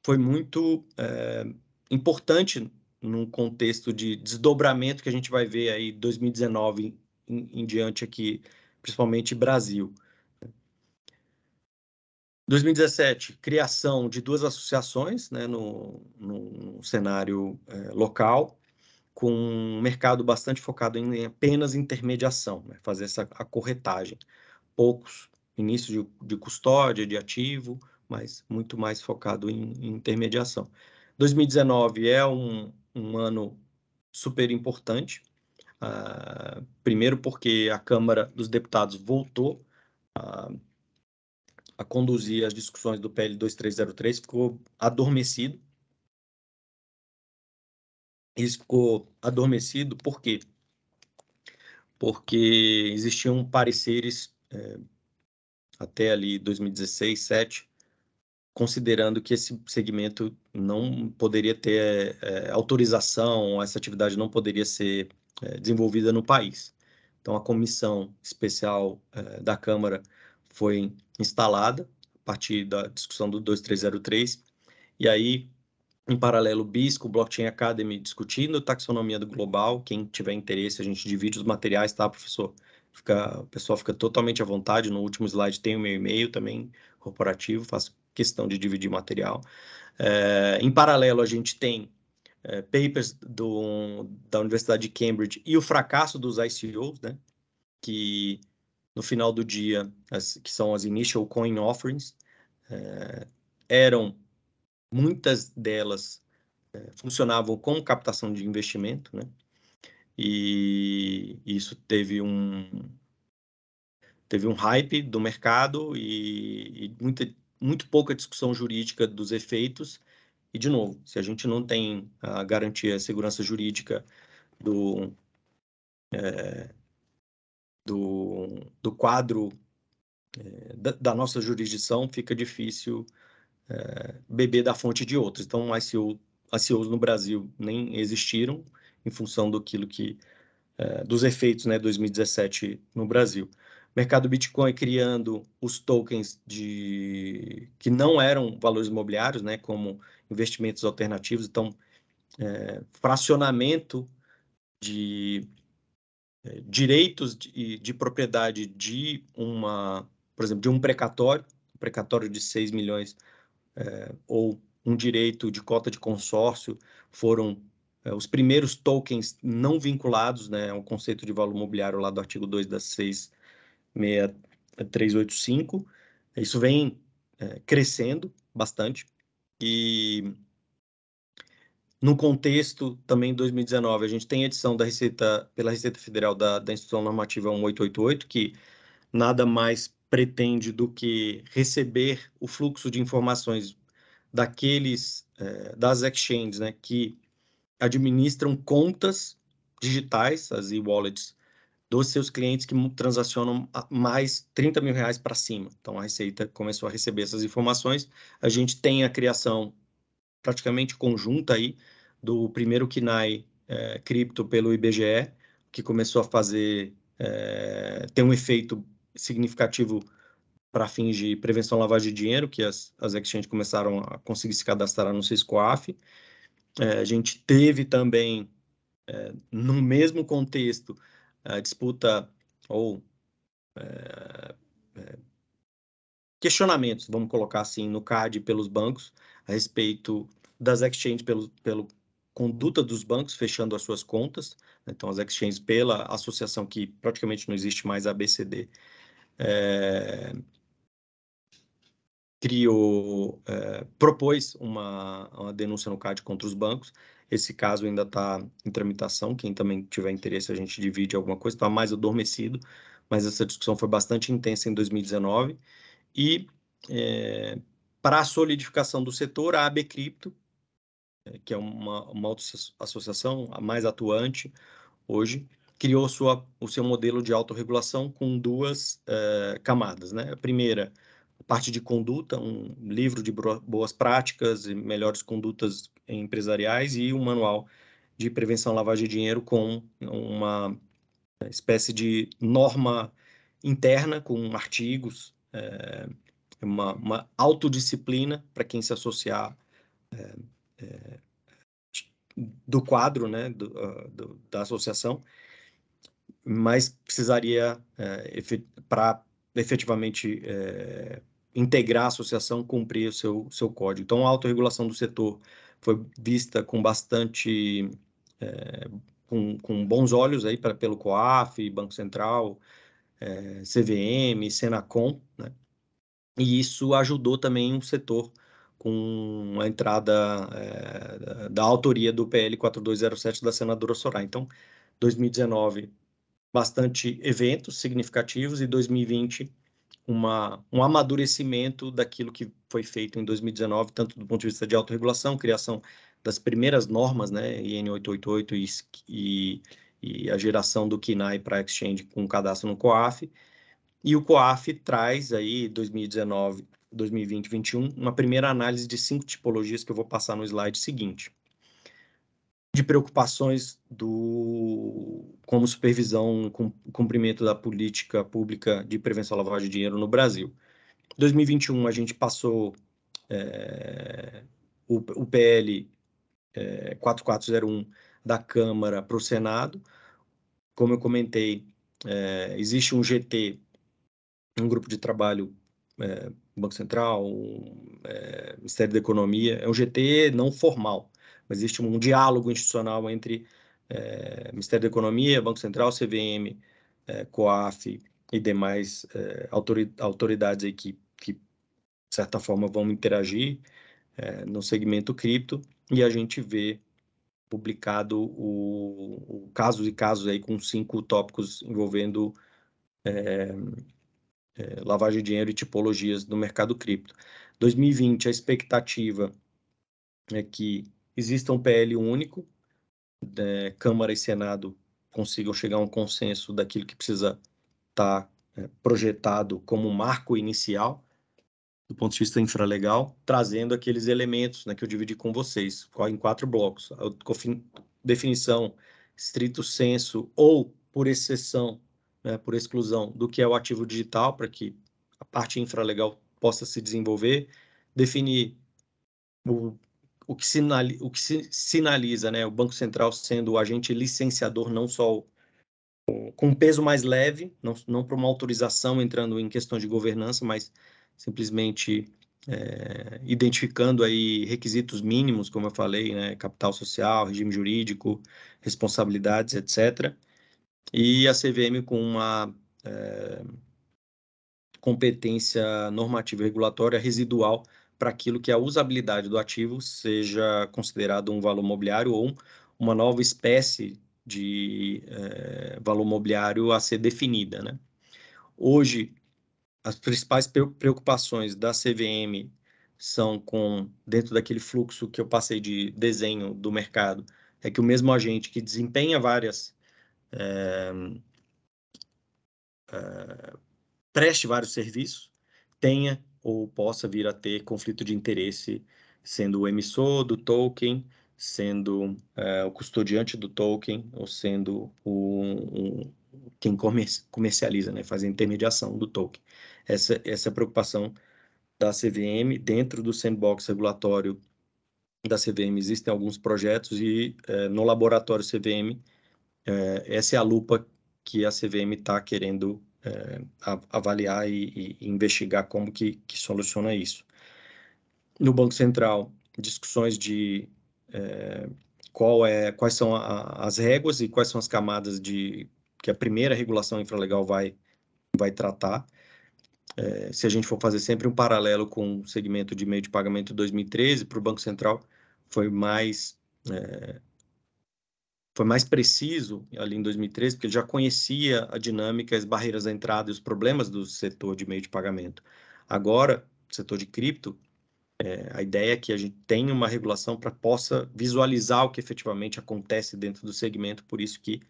foi muito é, importante num contexto de desdobramento que a gente vai ver aí 2019 em, em diante aqui principalmente Brasil. 2017, criação de duas associações né, no, no cenário é, local, com um mercado bastante focado em apenas intermediação, né, fazer essa a corretagem. Poucos, início de, de, custódia, de ativo, mas muito mais focado em, em intermediação. 2019 é um, um ano super importante, Uh, primeiro, porque a Câmara dos Deputados voltou a, a conduzir as discussões do PL 2303, ficou adormecido. Isso ficou adormecido por quê? Porque existiam pareceres é, até ali 2016, 2017, considerando que esse segmento não poderia ter é, autorização, essa atividade não poderia ser é, desenvolvida no país. Então, a comissão especial é, da Câmara foi instalada a partir da discussão do 2303, e aí, em paralelo, o BISCO, Blockchain Academy, discutindo taxonomia do global. Quem tiver interesse, a gente divide os materiais, tá, professor? Fica, o pessoal fica totalmente à vontade. No último slide tem o meu e-mail também corporativo, faço questão de dividir material. É, em paralelo, a gente tem é, papers do, da Universidade de Cambridge e o fracasso dos ICOs, né? Que no final do dia, as, que são as Initial Coin Offerings, é, eram muitas delas é, funcionavam como captação de investimento, né? E isso teve um teve um hype do mercado e, e muita, muito pouca discussão jurídica dos efeitos e, de novo, se a gente não tem a garantia, a segurança jurídica do, é, do, do quadro é, da, da, nossa jurisdição, fica difícil é, beber da fonte de outros. Então, ICO, ICOs no Brasil nem existiram em função daquilo que é, dos efeitos né 2017 no Brasil mercado Bitcoin criando os tokens de que não eram valores imobiliários, né, como investimentos alternativos, então, é, fracionamento de é, direitos de, de, propriedade de uma, por exemplo, de um precatório, precatório de 6 milhões é, ou um direito de cota de consórcio foram é, os primeiros tokens não vinculados, né, o conceito de valor mobiliário lá do artigo 2 da 6385. Isso vem é, crescendo bastante e no contexto também 2019, a gente tem edição da Receita pela Receita Federal da, da Instituição Normativa 1888, que nada mais pretende do que receber o fluxo de informações daqueles eh, das exchanges, né, que administram contas digitais, as e-wallets dos seus clientes que transacionam mais 30 mil reais para cima. Então a Receita começou a receber essas informações. A gente tem a criação praticamente conjunta aí do primeiro KINAI é, cripto pelo IBGE, que começou a fazer é, ter um efeito significativo para fins de prevenção lavagem de dinheiro, que as, as exchanges começaram a conseguir se cadastrar no Ciscoaf. É, a gente teve também, é, no mesmo contexto, disputa ou é, é, questionamentos, vamos colocar assim, no CAD pelos bancos a respeito das exchanges pelo, pelo conduta dos bancos fechando as suas contas. Né? Então, as exchanges pela associação que praticamente não existe mais, a BCD, é, criou, é, propôs uma, uma denúncia no CAD contra os bancos. Esse caso ainda está em tramitação. Quem também tiver interesse, a gente divide alguma coisa. Está mais adormecido, mas essa discussão foi bastante intensa em 2019. E é, para a solidificação do setor, a AB Cripto, é, que é uma, uma associação a mais atuante hoje, criou sua, o seu modelo de autorregulação com duas é, camadas. Né? A primeira, a parte de conduta, um livro de boas práticas e melhores condutas empresariais e um manual de prevenção à lavagem de dinheiro com uma espécie de norma interna, com artigos, é, uma, uma autodisciplina para quem se associar é, é, do quadro né, do, uh, do, da associação, mas precisaria, efet para efetivamente integrar a associação, cumprir o seu, seu código. Então, a autorregulação do setor foi vista com bastante é, com, com, bons olhos aí para pelo COAF, Banco Central, é, eh, CVM, Senacom, né? E isso ajudou também o setor com a entrada é, da autoria do PL 4207 da senadora Soraya. Então, 2019, bastante eventos significativos e 2020, uma, um amadurecimento daquilo que foi feito em 2019, tanto do ponto de vista de autorregulação, criação das primeiras normas, né, IN 888 e, e a geração do KINAI para Exchange com cadastro no COAF. E o COAF traz aí 2019, 2020, 2021, uma primeira análise de cinco tipologias que eu vou passar no slide seguinte. De preocupações do como supervisão, cumprimento da política pública de prevenção à lavagem de dinheiro no Brasil. 2021 a gente passou é, o, o, PL é, 4401 da Câmara para o Senado. Como eu comentei, é, existe um GT, um grupo de trabalho, é, Banco Central, um, Ministério da Economia, é um GT não formal, mas existe um diálogo institucional entre Ministério da Economia, Banco Central, CVM, COAF e demais é, autoridades aí que, que, de certa forma, vão interagir é, no segmento cripto, e a gente vê publicado o, o casos e casos aí com cinco tópicos envolvendo é, é, lavagem de dinheiro e tipologias no mercado cripto. 2020, a expectativa é que exista um PL único, né, Câmara e Senado consigam chegar a um consenso daquilo que precisa está é, projetado como marco inicial do ponto de vista infralegal, trazendo aqueles elementos né, que eu dividi com vocês em quatro blocos. A definição, estrito senso ou por exceção, né, por exclusão, do que é o ativo digital, para que a parte infralegal possa se desenvolver, definir o, o, que, sinali, o que, sinaliza né, o Banco Central sendo o agente licenciador, não só o com um peso mais leve, não, não para uma autorização entrando em questões de governança, mas simplesmente é, identificando aí requisitos mínimos, como eu falei, né, capital social, regime jurídico, responsabilidades, etc. E a CVM com uma é, competência normativa e regulatória residual para aquilo que é a usabilidade do ativo seja considerado um valor mobiliário ou uma nova espécie de é, valor mobiliário a ser definida. Né? Hoje, as principais preocupações da CVM são com, dentro daquele fluxo que eu passei de desenho do mercado, é que o mesmo agente que desempenha várias. É, é, preste vários serviços, tenha ou possa vir a ter conflito de interesse, sendo o emissor do token sendo é, o custodiante do token ou sendo o, um, quem comercializa, né, faz a intermediação do token. Essa, essa é preocupação da CVM dentro do sandbox regulatório da CVM existem alguns projetos e é, no laboratório CVM é, essa é a lupa que a CVM está querendo é, avaliar e, e, investigar como que, que soluciona isso. No Banco Central, discussões de é, qual é, quais são a, as regras e quais são as camadas de que a primeira regulação infralegal vai, vai tratar. É, se a gente for fazer sempre um paralelo com o segmento de meio de pagamento 2013, para o Banco Central foi mais é, foi mais preciso ali em 2013, porque ele já conhecia a dinâmica, as barreiras à entrada e os problemas do setor de meio de pagamento. Agora, setor de cripto, é, a ideia é que a gente tenha uma regulação para possa visualizar o que efetivamente acontece dentro do segmento, por isso que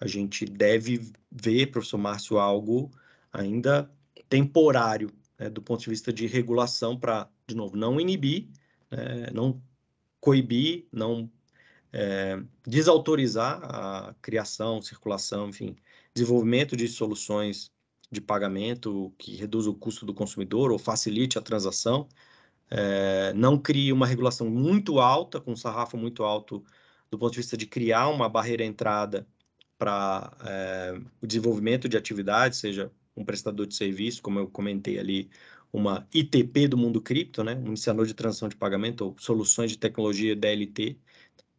a gente deve ver, professor Márcio, algo ainda temporário, né, do ponto de vista de regulação, para, de novo, não inibir, né, não coibir, não é, desautorizar a criação, circulação, enfim, desenvolvimento de soluções de pagamento que reduz o custo do consumidor ou facilite a transação, é, não crie uma regulação muito alta, com um sarrafo muito alto do ponto de vista de criar uma barreira entrada para é, eh, o desenvolvimento de atividade, seja um prestador de serviço, como eu comentei ali, uma ITP do mundo cripto, né? um iniciador de transação de pagamento, ou soluções de tecnologia DLT.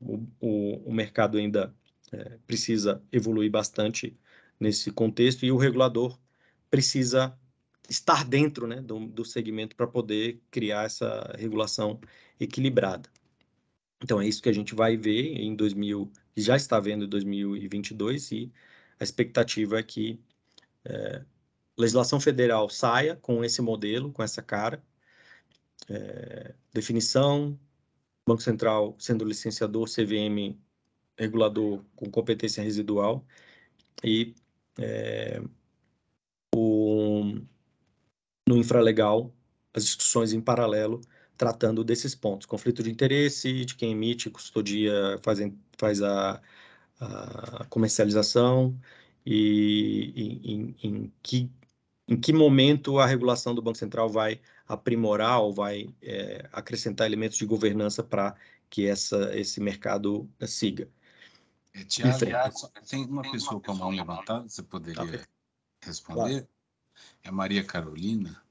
O, o, o mercado ainda é, precisa evoluir bastante nesse contexto e o regulador precisa estar dentro né, do, do segmento para poder criar essa regulação equilibrada. Então é isso que a gente vai ver em 2000, já está vendo em 2022 e a expectativa é que é, legislação federal saia com esse modelo, com essa cara, é, definição, Banco Central sendo licenciador, CVM regulador com competência residual e é, no infralegal as discussões em paralelo tratando desses pontos, conflito de interesse, de quem emite, custodia, faz, faz a, a comercialização e, em, em, que, em que momento a regulação do Banco Central vai aprimorar ou vai é, acrescentar elementos de governança para que essa, esse mercado siga. É, Tiago, tem uma pessoa com a mão levantada, você poderia tá responder? Claro. É Maria Carolina?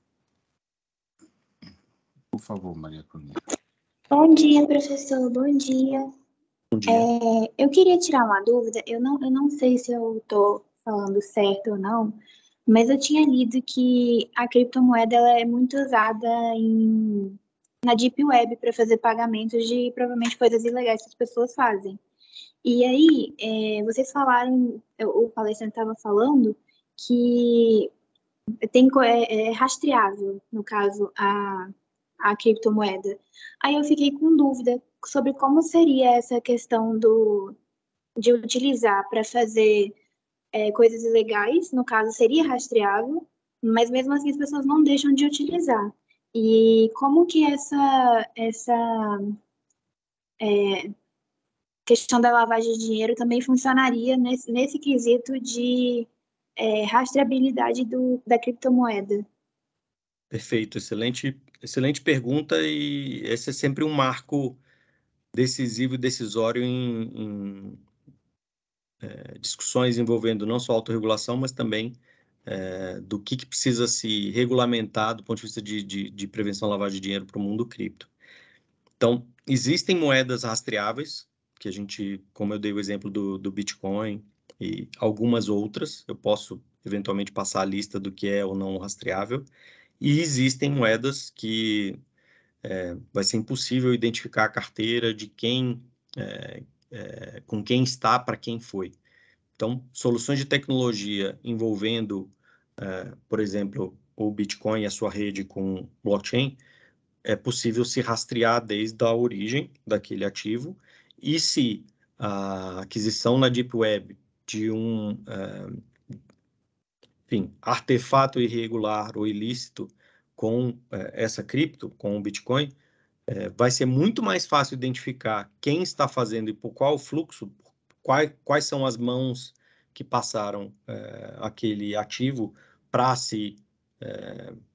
Por favor, Maria Carolina. Bom dia, professor. Bom dia. Bom dia. É, eu queria tirar uma dúvida. Eu não, eu não sei se eu estou falando certo ou não, mas eu tinha lido que a criptomoeda ela é muito usada em, na Deep Web para fazer pagamentos de provavelmente coisas ilegais que as pessoas fazem. E aí, é, vocês falaram, eu, o palestrante estava falando que tem, é, é rastreável, no caso, a, a criptomoeda. Aí eu fiquei com dúvida sobre como seria essa questão do, de utilizar para fazer é, coisas ilegais, no caso seria rastreável, mas mesmo assim as pessoas não deixam de utilizar. E como que essa, essa é, questão da lavagem de dinheiro também funcionaria nesse, nesse quesito de é, rastreabilidade do, da criptomoeda? Perfeito, excelente, excelente pergunta e esse é sempre um marco decisivo e decisório em, em é, discussões envolvendo não só autorregulação, mas também é, do que, que, precisa se regulamentar do ponto de vista de, de, de prevenção à lavagem de dinheiro para o mundo cripto. Então, existem moedas rastreáveis, que a gente, como eu dei o exemplo do, do Bitcoin, e algumas outras. Eu posso eventualmente passar a lista do que é ou não rastreável. E existem moedas que é, vai ser impossível identificar a carteira de quem, é, é, com quem está, para quem foi. Então, soluções de tecnologia envolvendo, é, por exemplo, o Bitcoin e a sua rede com blockchain, é possível se rastrear desde a origem daquele ativo. E se a aquisição na Deep Web de um uh, enfim, artefato irregular ou ilícito com uh, essa cripto, com o Bitcoin, uh, vai ser muito mais fácil identificar quem está fazendo e por qual fluxo, quais, quais são as mãos que passaram aquele ativo para se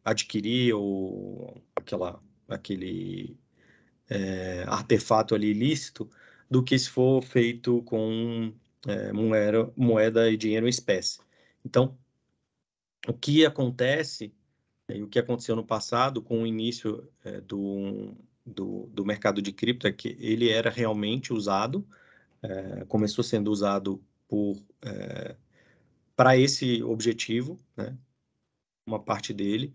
adquirir ou aquela, aquele artefato ali ilícito, do que se for feito com é, moeda, moeda e dinheiro em espécie. Então, o que acontece e o que aconteceu no passado com o início é, do, do, do, mercado de cripto é que ele era realmente usado, é, começou sendo usado por é, para esse objetivo, né, uma parte dele,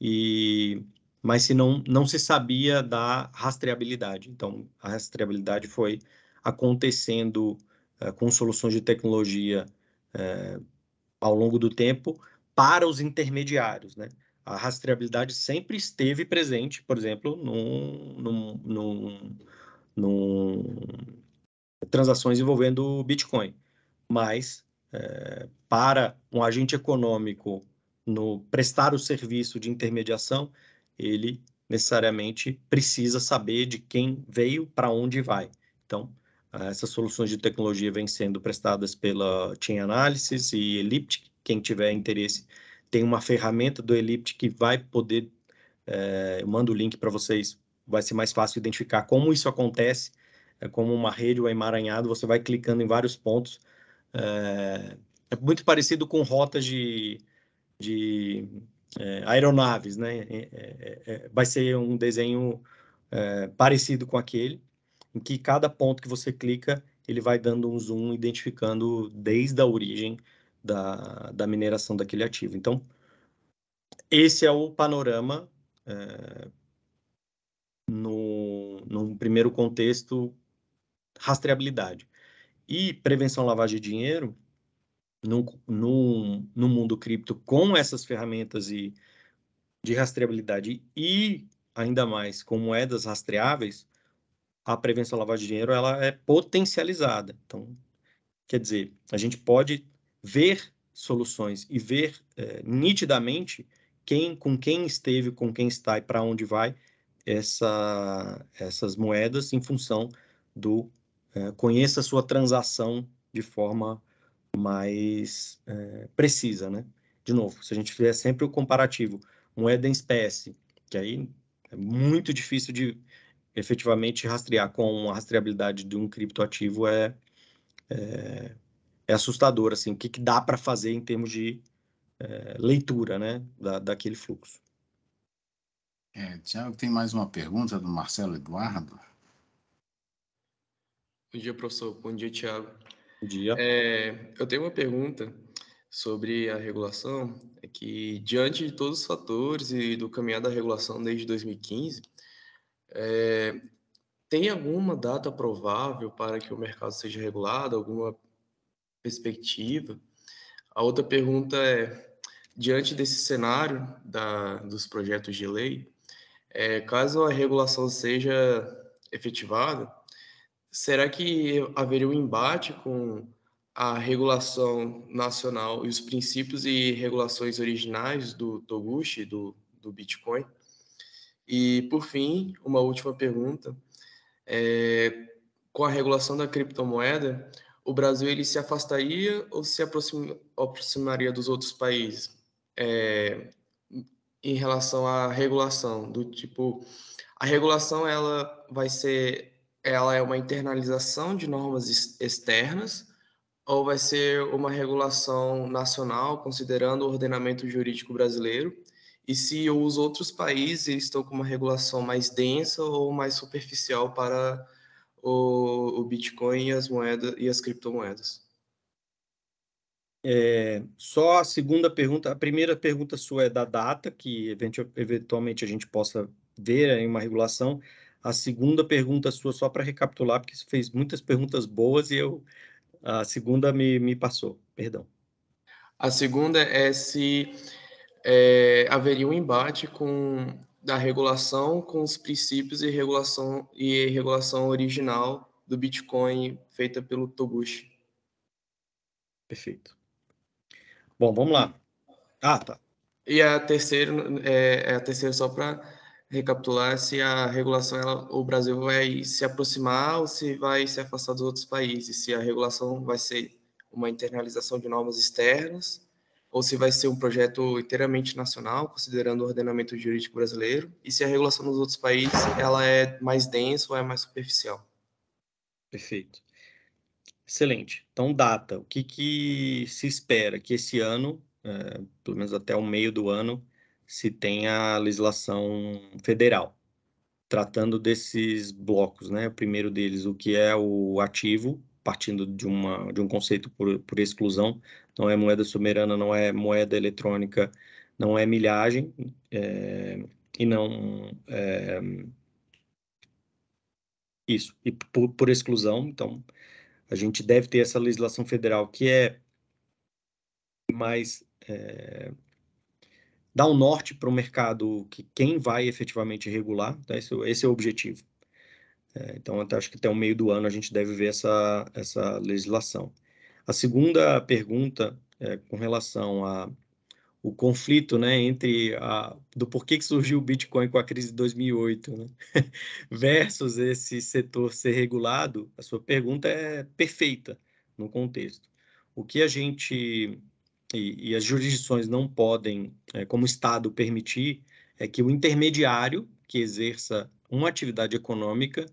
e mas se não, não se sabia da rastreabilidade. Então, a rastreabilidade foi acontecendo eh, com soluções de tecnologia eh, ao longo do tempo para os intermediários, né? A rastreabilidade sempre esteve presente, por exemplo, em transações envolvendo Bitcoin, mas é, para um agente econômico no prestar o serviço de intermediação, ele necessariamente precisa saber de quem veio para onde vai. Então, ah, essas soluções de tecnologia vêm sendo prestadas pela Chain Analysis e Elliptic. Quem tiver interesse, tem uma ferramenta do Elliptic que vai poder, é, eu mando o link para vocês, vai ser mais fácil identificar como isso acontece, é como uma rede ou um emaranhado, você vai clicando em vários pontos. É, é muito parecido com rotas de, de é, aeronaves, né? É, é, é, vai ser um desenho parecido com aquele em que cada ponto que você clica, ele vai dando um zoom, identificando desde a origem da, da mineração daquele ativo. Então, esse é o panorama é, no, num primeiro contexto, rastreabilidade. E prevenção lavagem de dinheiro, no, no, no mundo cripto, com essas ferramentas e, de rastreabilidade e ainda mais com moedas rastreáveis, a prevenção à lavagem de dinheiro ela é potencializada. Então, quer dizer, a gente pode ver soluções e ver é, nitidamente quem, com quem esteve, com quem está e para onde vai essa, essas moedas em função do é, conheça a sua transação de forma mais é, precisa, né? De novo, se a gente fizer sempre o comparativo, moeda em espécie, que aí é muito difícil de, efetivamente rastrear com a rastreabilidade de um criptoativo é, é, é assustador, assim, o que, que dá para fazer em termos de é, leitura, né, da, daquele fluxo. É, Tiago, tem mais uma pergunta do Marcelo Eduardo. Bom dia, professor. Bom dia, Tiago. Bom dia. É, eu tenho uma pergunta sobre a regulação, é que diante de todos os fatores e do caminhar da regulação desde 2015, é, tem alguma data provável para que o mercado seja regulado? Alguma perspectiva? A outra pergunta é: diante desse cenário da, dos projetos de lei, é, caso a regulação seja efetivada, será que haveria um embate com a regulação nacional e os princípios e regulações originais do Toguchi, do, do Bitcoin? E, por fim, uma última pergunta. É, com a regulação da criptomoeda, o Brasil ele se afastaria ou se aproxima, aproximaria dos outros países é, em relação à regulação? Do tipo, a regulação ela vai ser, ela é uma internalização de normas externas ou vai ser uma regulação nacional, considerando o ordenamento jurídico brasileiro? e se os outros países estão com uma regulação mais densa ou mais superficial para o, o Bitcoin e as moedas e as criptomoedas. É, só a segunda pergunta, a primeira pergunta sua é da data, que eventualmente a gente possa ver em uma regulação. A segunda pergunta sua, só para recapitular, porque você fez muitas perguntas boas e eu a segunda me, me passou, perdão. A segunda é se é, haveria um embate com da regulação com os princípios e regulação e regulação original do Bitcoin feita pelo Toguchi. Perfeito. Bom, vamos lá. Ah, tá. E a terceira é, é a terceira só para recapitular se a regulação ela, o Brasil vai se aproximar ou se vai se afastar dos outros países, se a regulação vai ser uma internalização de normas externas ou se vai ser um projeto inteiramente nacional, considerando o ordenamento jurídico brasileiro, e se a regulação nos outros países ela é mais densa ou é mais superficial. Perfeito. Excelente. Então, data. O que, que se espera? Que esse ano, é, pelo menos até o meio do ano, se tenha a legislação federal, tratando desses blocos, né? O primeiro deles, o que é o ativo, partindo de, uma, de um conceito por, por exclusão. Não é moeda soberana, não é moeda eletrônica, não é milhagem é, e não. É, isso, e por, por exclusão. Então, a gente deve ter essa legislação federal que é mais. É, dá um norte para o mercado que quem vai efetivamente regular, tá? esse, é esse é o objetivo. É, então, até, acho que até o meio do ano a gente deve ver essa, essa legislação. A segunda pergunta é, com relação a o conflito né, entre a, do porquê que surgiu o Bitcoin com a crise de 2008 né, [laughs] versus esse setor ser regulado, a sua pergunta é perfeita no contexto. O que a gente e, e as jurisdições não podem, é, como Estado, permitir é que o intermediário que exerça uma atividade econômica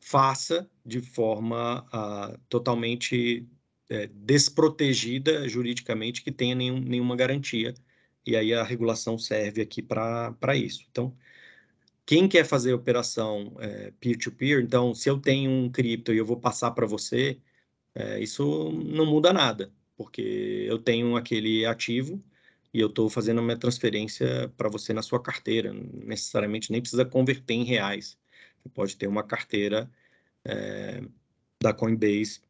faça de forma ah, totalmente é, desprotegida juridicamente, que tenha nenhum, nenhuma garantia. E aí a regulação serve aqui para isso. Então, quem quer fazer operação eh, peer-to-peer, é, -peer, então, se eu tenho um cripto e eu vou passar para você, é, isso não muda nada, porque eu tenho aquele ativo e eu estou fazendo a minha transferência para você na sua carteira, necessariamente nem precisa converter em reais. Você pode ter uma carteira é, da Coinbase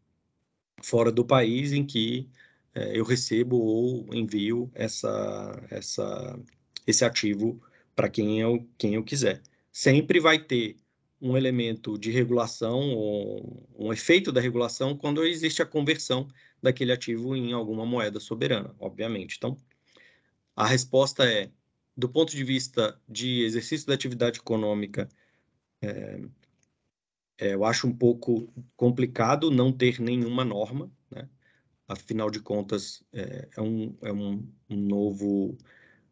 fora do país em que é, eu recebo ou envio essa, essa, esse ativo para quem eu, quem eu quiser. Sempre vai ter um elemento de regulação ou um efeito da regulação quando existe a conversão daquele ativo em alguma moeda soberana, obviamente. Então, a resposta é, do ponto de vista de exercício da atividade econômica é, eu acho um pouco complicado não ter nenhuma norma, né? afinal de contas, é, é, um, é um, um novo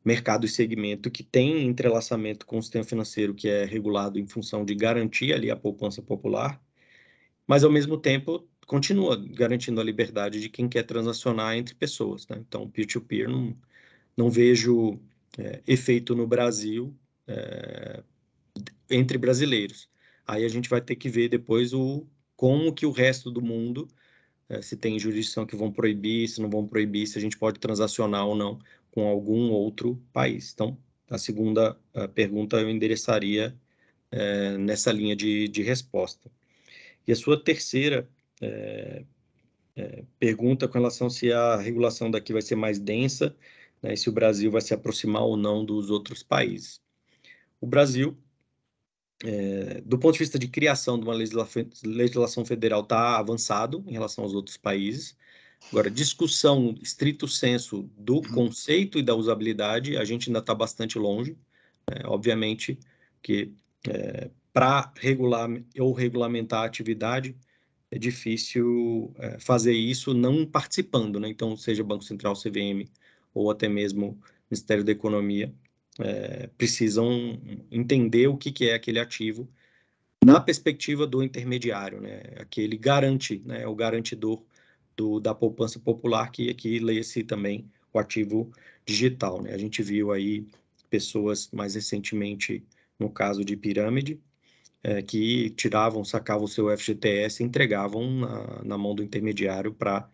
mercado e segmento que tem entrelaçamento com o sistema financeiro que é regulado em função de garantir ali a poupança popular, mas ao mesmo tempo continua garantindo a liberdade de quem quer transacionar entre pessoas. Né? Então, peer-to-peer -peer não, não vejo é, efeito no Brasil é, entre brasileiros. Aí a gente vai ter que ver depois o como que o resto do mundo eh, se tem jurisdição que vão proibir, se não vão proibir, se a gente pode transacionar ou não com algum outro país. Então, a segunda eh, pergunta eu endereçaria é, nessa linha de, de, resposta. E a sua terceira é, é, pergunta com relação se a regulação daqui vai ser mais densa, né, e se o Brasil vai se aproximar ou não dos outros países. O Brasil é, do ponto de vista de criação de uma legisla legislação federal, está avançado em relação aos outros países. Agora, discussão, estrito senso do uhum. conceito e da usabilidade, a gente ainda está bastante longe. Né? Obviamente que é, para regular ou regulamentar a atividade, é difícil é, fazer isso não participando, né? Então, seja Banco Central, CVM ou até mesmo Ministério da Economia, é, precisam entender o que, que é aquele ativo na perspectiva do intermediário, né? Aquele garante, né? O garantidor do, da poupança popular, que aqui leia-se também o ativo digital, né? A gente viu aí pessoas mais recentemente, no caso de pirâmide, é, que tiravam, sacavam o seu FGTS e entregavam na, na mão do intermediário para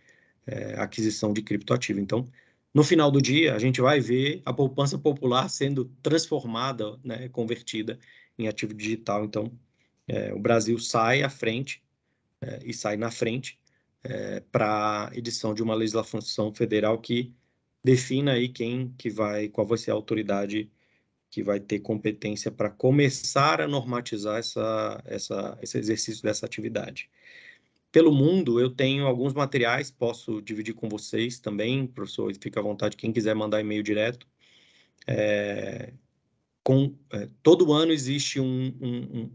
é, aquisição de criptoativo. Então, no final do dia, a gente vai ver a poupança popular sendo transformada, né, convertida em ativo digital. Então, é, o Brasil sai à frente é, e sai na frente é, para edição de uma legislação federal que defina aí quem que vai, qual vai ser a autoridade que vai ter competência para começar a normatizar essa, essa, esse exercício dessa atividade pelo mundo, eu tenho alguns materiais, posso dividir com vocês também, professor, fica à vontade, quem quiser mandar e-mail direto. É, com, é, todo ano existe um, um,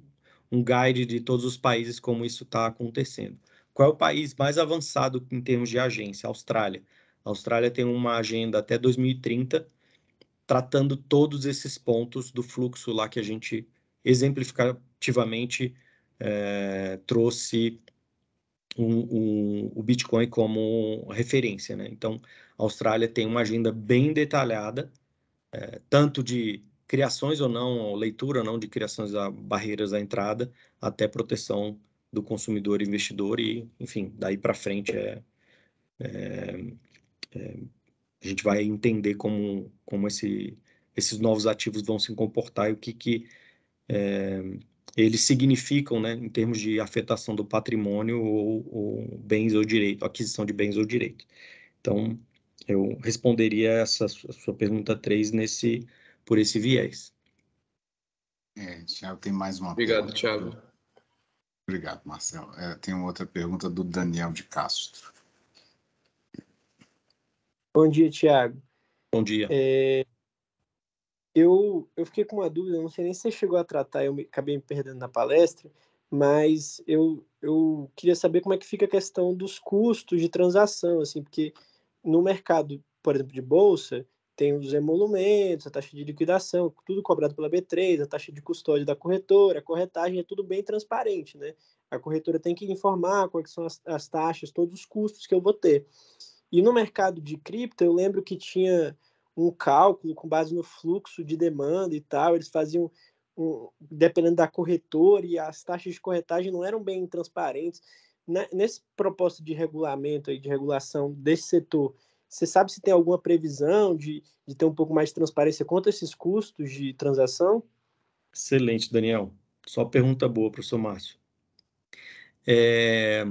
um, guide de todos os países como isso está acontecendo. Qual é o país mais avançado em termos de agência? Austrália. A Austrália tem uma agenda até 2030, tratando todos esses pontos do fluxo lá que a gente exemplificativamente é, trouxe o, o, o Bitcoin como referência. Né? Então, a Austrália tem uma agenda bem detalhada, é, tanto de criações ou não, ou leitura ou não de criações a barreiras à entrada, até proteção do consumidor e investidor, e, enfim, daí para frente é, é, é, a gente vai entender como, como esse, esses novos ativos vão se comportar e o que, que é, eles significam, né, em termos de afetação do patrimônio ou, ou bens ou direito, aquisição de bens ou direito. Então, eu responderia essa sua pergunta 3 nesse, por esse viés. É, Tiago, tem mais uma Obrigado, pergunta. Tiago. Obrigado, Marcelo. É, tem outra pergunta do Daniel de Castro. Bom dia, Tiago. Bom dia. É, eu, eu fiquei com uma dúvida, não sei nem se você chegou a tratar, eu me, acabei me perdendo na palestra, mas eu, eu queria saber como é que fica a questão dos custos de transação, assim, porque no mercado, por exemplo, de bolsa, tem os emolumentos, a taxa de liquidação, tudo cobrado pela B3, a taxa de custódia da corretora, a corretagem, é tudo bem transparente, né? A corretora tem que informar é quais são as, as taxas, todos os custos que eu vou ter. E no mercado de cripto, eu lembro que tinha um cálculo com base no fluxo de demanda e tal. Eles faziam, um, dependendo da corretora, e as taxas de corretagem não eram bem transparentes. Né, nesse propósito de regulamento e de regulação desse setor, você sabe se tem alguma previsão de, de ter um pouco mais de transparência quanto a esses custos de transação? Excelente, Daniel. Só pergunta boa, para o seu Márcio. É,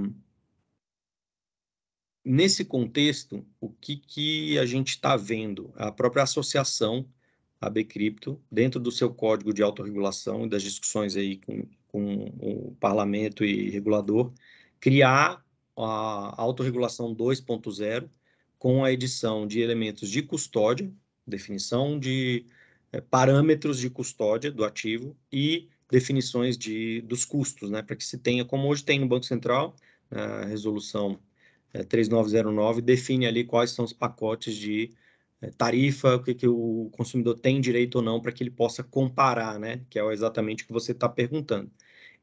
Nesse contexto, o que, que a gente está vendo? A própria associação, a Bcrypto, dentro do seu código de autorregulação e das discussões aí com, com o parlamento e regulador, criar a autorregulação 2.0 com a edição de elementos de custódia, definição de é, parâmetros de custódia do ativo e definições de, dos custos, né, para que se tenha, como hoje tem no Banco Central, a resolução é, eh, 3909 define ali quais são os pacotes de é, tarifa, o que, que o consumidor tem direito ou não para que ele possa comparar, né? Que é exatamente o que você está perguntando.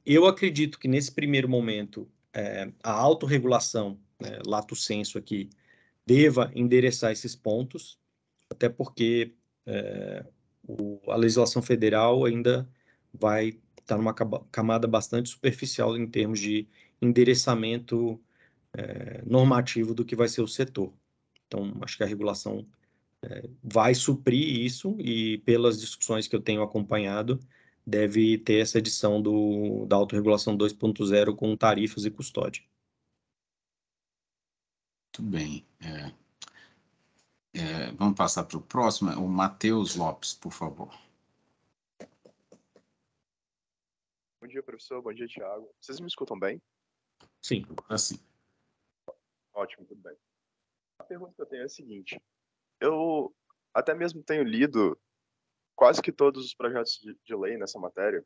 Eu acredito que nesse primeiro momento é, a autorregulação, né, lato senso aqui, deva endereçar esses pontos, até porque é, o, a legislação federal ainda vai estar tá numa camada bastante superficial em termos de endereçamento é, normativo do que vai ser o setor. Então, acho que a regulação é, vai suprir isso e, pelas discussões que eu tenho acompanhado, deve ter essa edição do, da autorregulação 2.0 com tarifas e custódia. Muito bem. É, é, vamos passar para o próximo. É o Matheus Lopes, por favor. Bom dia, professor. Bom dia, Tiago. Vocês me escutam bem? Sim, assim. Ótimo, tudo bem. A pergunta que eu tenho é a seguinte: eu até mesmo tenho lido quase que todos os projetos de, de lei nessa matéria,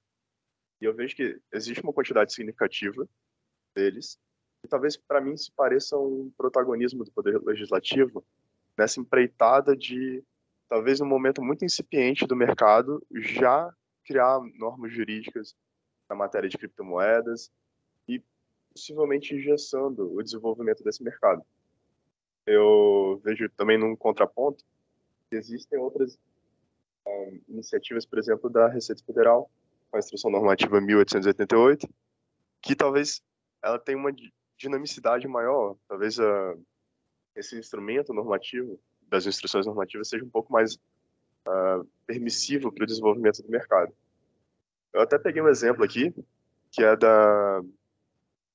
e eu vejo que existe uma quantidade significativa deles, e talvez para mim se pareça um protagonismo do Poder Legislativo nessa empreitada de, talvez num momento muito incipiente do mercado, já criar normas jurídicas na matéria de criptomoedas, possivelmente engessando o desenvolvimento desse mercado. Eu vejo também num contraponto que existem outras um, ah, iniciativas, por exemplo, da Receita Federal, com a Instrução Normativa 1888, que talvez ela tenha uma dinamicidade maior, talvez ah, esse instrumento normativo das instruções normativas seja um pouco mais uh, permissivo para o desenvolvimento do mercado. Eu até peguei um exemplo aqui, que é da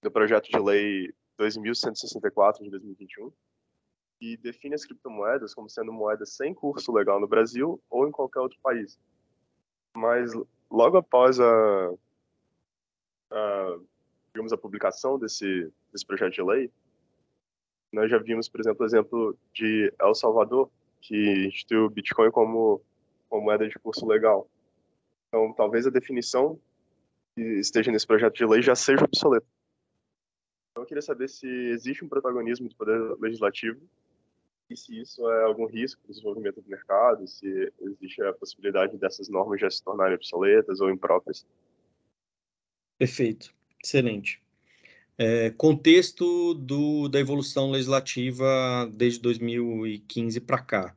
do projeto de lei 2164 de 2021, que define as criptomoedas como sendo moedas sem curso legal no Brasil ou em qualquer outro país. Mas logo após a, a digamos a publicação desse desse projeto de lei, nós já vimos, por exemplo, o exemplo de El Salvador, que instituiu o Bitcoin como como moeda de curso legal. Então, talvez a definição que esteja nesse projeto de lei já seja obsoleta. Então eu queria saber se existe um protagonismo do Poder Legislativo e se isso é algum risco para o desenvolvimento do mercado, se existe a possibilidade dessas normas já se tornarem obsoletas ou impróprias. Perfeito, excelente. É, contexto do, da evolução legislativa desde 2015 para cá.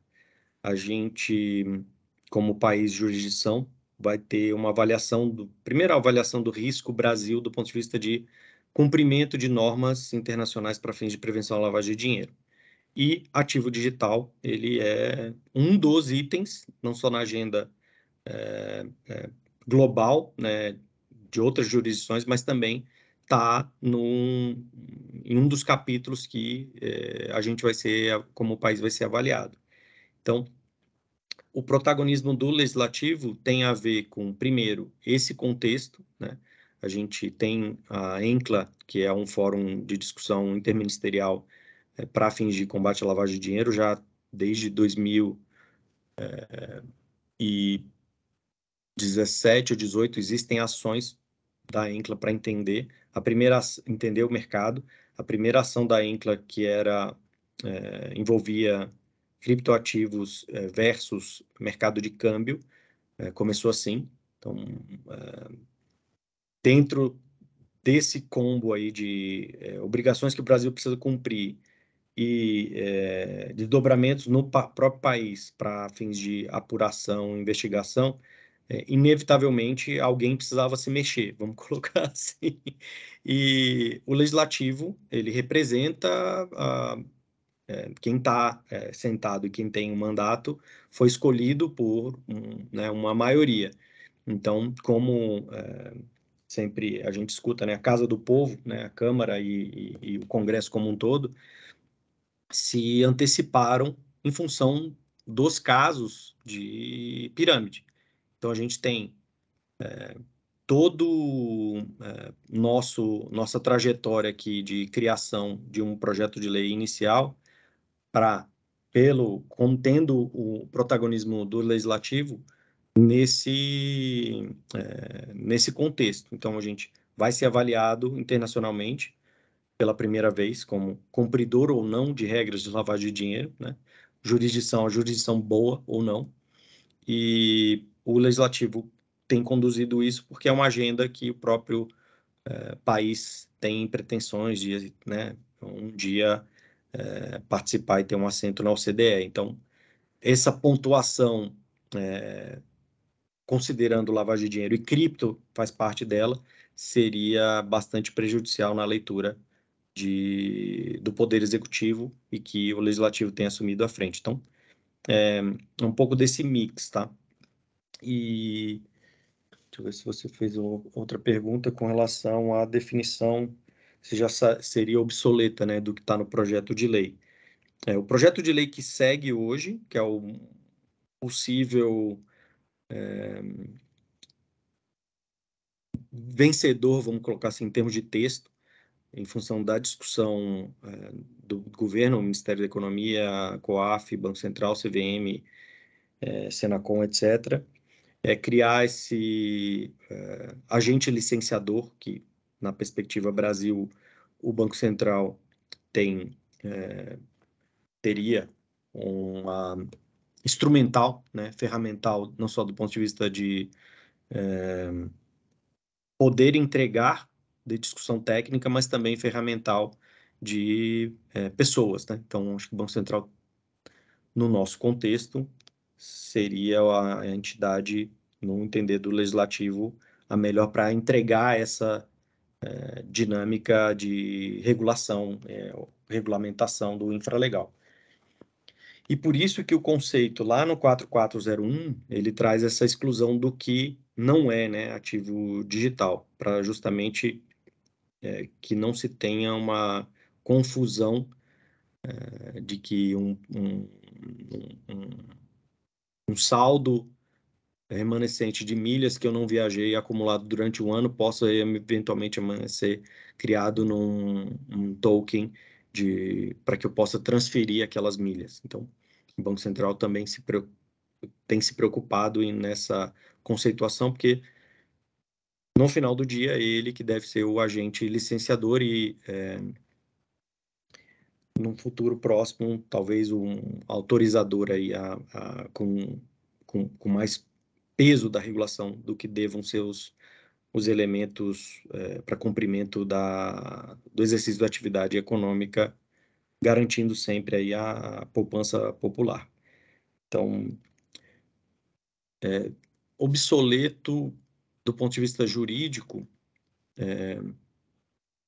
A gente, como país de jurisdição, vai ter uma avaliação, do, primeira avaliação do risco Brasil do ponto de vista de cumprimento de normas internacionais para fins de prevenção à lavagem de dinheiro. E ativo digital, ele é um dos itens, não só na agenda é, é, global né, de outras jurisdições, mas também está em um dos capítulos que é, a gente vai ser, como país vai ser avaliado. Então, o protagonismo do legislativo tem a ver com, primeiro, esse contexto, né? a gente tem a ENCLA, que é um fórum de discussão interministerial é, para fins de combate à lavagem de dinheiro, já desde 2017 é, ou 2018 existem ações da ENCLA para entender a primeira entender o mercado. A primeira ação da ENCLA que era é, envolvia criptoativos é, versus mercado de câmbio é, começou assim. Então é, dentro desse combo aí de é, obrigações que o Brasil precisa cumprir e é, desdobramentos no pa próprio país para fins de apuração, investigação, é, inevitavelmente alguém precisava se mexer, [laughs] vamos colocar [laughs] assim. E o legislativo ele representa a, é, quem está é, sentado e quem tem o um mandato foi escolhido por um, né, uma maioria. Então, como é, sempre a gente escuta, né, a Casa do Povo, né, a Câmara e, e, e o Congresso como um todo, se anteciparam em função dos casos de pirâmide. Então a gente tem é, todo é, nosso nossa trajetória aqui de criação de um projeto de lei inicial para pelo contendo o protagonismo do legislativo nesse, é, nesse contexto. Então, a gente vai ser avaliado internacionalmente pela primeira vez como cumpridor ou não de regras de lavagem de dinheiro, né? jurisdição, a jurisdição boa ou não. E o legislativo tem conduzido isso porque é uma agenda que o próprio é, país tem pretensões de né, um dia é, participar e ter um assento na OCDE. Então, essa pontuação é, considerando lavagem de dinheiro e cripto faz parte dela, seria bastante prejudicial na leitura de, do Poder Executivo e que o Legislativo tem assumido à frente. Então, é um pouco desse mix, tá? E deixa eu ver se você fez outra pergunta com relação à definição, se já seria obsoleta, né, do que está no projeto de lei. É, o projeto de lei que segue hoje, que é o possível é, vencedor, vamos colocar assim, em termos de texto, em função da discussão é, do governo, Ministério da Economia, COAF, Banco Central, CVM, é, Senacom, etc., é criar esse é, agente licenciador, que na perspectiva Brasil, o Banco Central tem, é, teria uma instrumental, né, ferramental, não só do ponto de vista de é, poder entregar de discussão técnica, mas também ferramental de é, pessoas. Né? Então, acho que o Banco Central, no nosso contexto, seria a entidade, no entender do legislativo, a melhor para entregar essa é, dinâmica de regulação, regulamentação do infralegal. E por isso que o conceito lá no 4401, ele traz essa exclusão do que não é né, ativo digital, para justamente é, que não se tenha uma confusão é, de que um, um, um, um saldo remanescente de milhas que eu não viajei acumulado durante um ano possa eventualmente ser criado num um token de para que eu possa transferir aquelas milhas. Então, o Banco Central também se tem se preocupado nessa conceituação, porque no final do dia é ele que deve ser o agente licenciador e é, num futuro próximo, talvez um autorizador aí a, a com, com, com mais peso da regulação do que devam ser os, os elementos é, eh, para cumprimento da, do exercício da atividade econômica, garantindo sempre aí a poupança popular. Então, é, obsoleto do ponto de vista jurídico, é,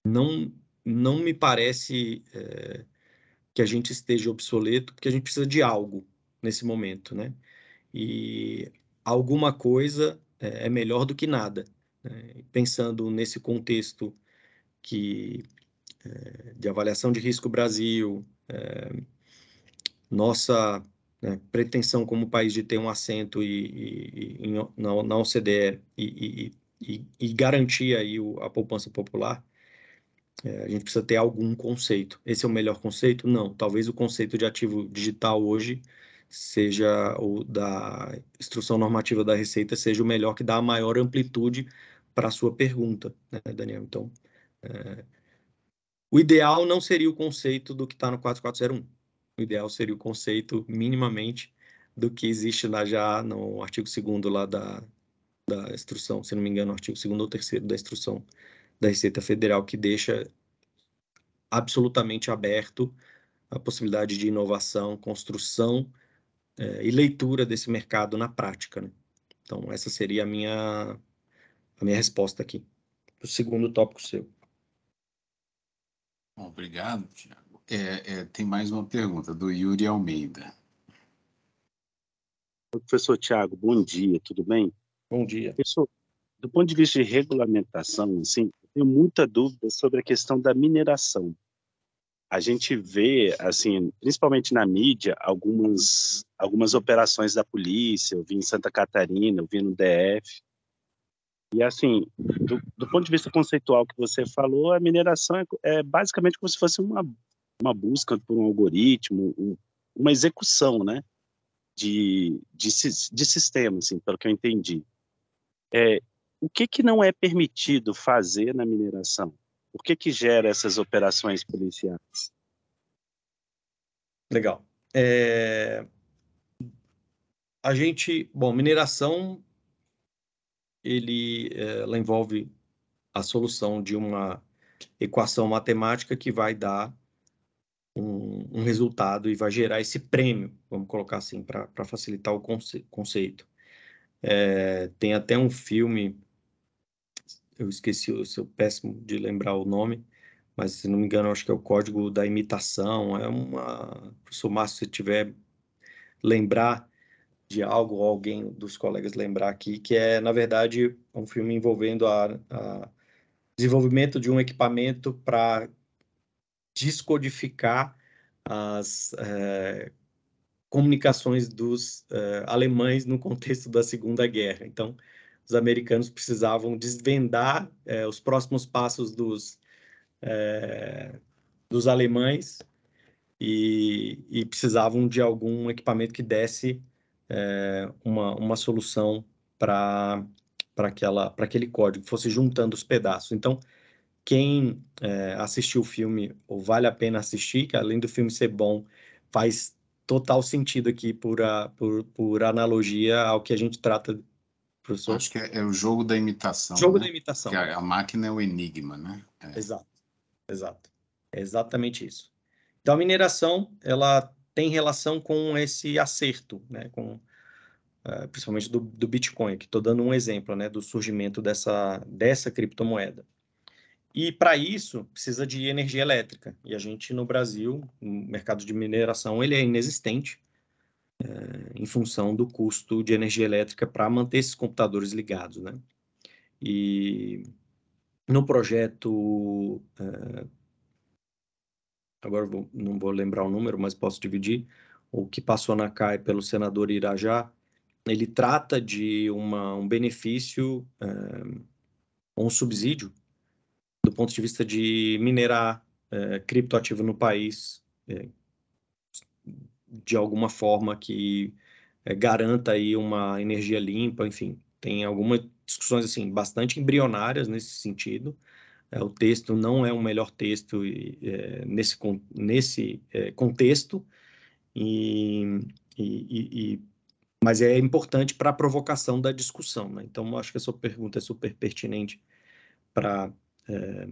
não, não me parece que a gente esteja obsoleto, porque a gente precisa de algo nesse momento, né? E alguma coisa é melhor do que nada. Né, pensando nesse contexto que é, de avaliação de risco Brasil, é, nossa né, pretensão como país de ter um assento e, e, e na, na, OCDE e, e garantir aí o, a poupança popular, é, a gente precisa ter algum conceito. Esse é o melhor conceito? Não. Talvez o conceito de ativo digital hoje seja o da instrução normativa da Receita seja o melhor que dá a maior amplitude para a sua pergunta, né, Daniel? Então, é, o ideal não seria o conceito do que está no 4401. O ideal seria o conceito, minimamente, do que existe lá já no artigo 2 lá da, da instrução, se não me engano, artigo 2 ou 3 da instrução da Receita Federal, que deixa absolutamente aberto a possibilidade de inovação, construção é, e leitura desse mercado na prática. Né? Então, essa seria a minha a minha resposta aqui, o segundo tópico seu. Obrigado, Tiago. É, é, tem mais uma pergunta, do Yuri Almeida. Professor Tiago, bom dia, tudo bem? Bom dia. Professor, do ponto de vista de regulamentação, assim, eu tenho muita dúvida sobre a questão da mineração. A gente vê, assim, principalmente na mídia, algumas, algumas operações da polícia, eu vi em Santa Catarina, eu vi no DF, e assim, do, do, ponto de vista conceitual que você falou, a mineração é, é basicamente como se fosse uma, uma busca por um algoritmo, um, uma execução, né? De, de, de sistema, assim, pelo que eu entendi. É, o que, que não é permitido fazer na mineração? O que, que gera essas operações policiais? Legal. É... A gente, bom, mineração ele, eh, ela envolve a solução de uma equação matemática que vai dar um, um resultado e vai gerar esse prêmio, vamos colocar assim, para facilitar o conce conceito. É, tem até um filme, eu esqueci, eu sou péssimo de lembrar o nome, mas se não me engano, acho que é o Código da Imitação. É uma. Professor Márcio, se tiver lembrar, de algo ou alguém dos colegas lembrar aqui, que é, na verdade, um filme envolvendo a, a desenvolvimento de um equipamento para descodificar as é, comunicações dos é, alemães no contexto da Segunda Guerra. Então, os americanos precisavam desvendar é, os próximos passos dos, dos alemães e, e precisavam de algum equipamento que desse é, uma, uma solução para aquele código, fosse juntando os pedaços. Então, quem é, assistiu o filme, ou vale a pena assistir, que além do filme ser bom, faz total sentido aqui por, a, por, por analogia ao que a gente trata, professor. Acho que é, é o jogo da imitação. Jogo né? da imitação. Que a, a, máquina é o enigma, né? É. Exato, exato. É exatamente isso. Então, a mineração, ela tem relação com esse acerto, né? com, uh, principalmente do, do Bitcoin, que estou dando um exemplo né? do surgimento dessa, dessa criptomoeda. E para isso precisa de energia elétrica. E a gente no Brasil, o mercado de mineração ele é inexistente uh, em função do custo de energia elétrica para manter esses computadores ligados, né? E no projeto uh, agora vou, não vou lembrar o número, mas posso dividir, o que passou na CAI pelo senador Irajá, ele trata de uma, um benefício, eh, um subsídio, do ponto de vista de minerar eh, criptoativo no país, eh, de alguma forma que garanta aí uma energia limpa, enfim, tem algumas discussões assim bastante embrionárias nesse sentido, é, o texto não é o melhor texto é, nesse, nesse é, contexto, e, e, e, mas é importante para a provocação da discussão. Né? Então, acho que essa pergunta é super pertinente para é,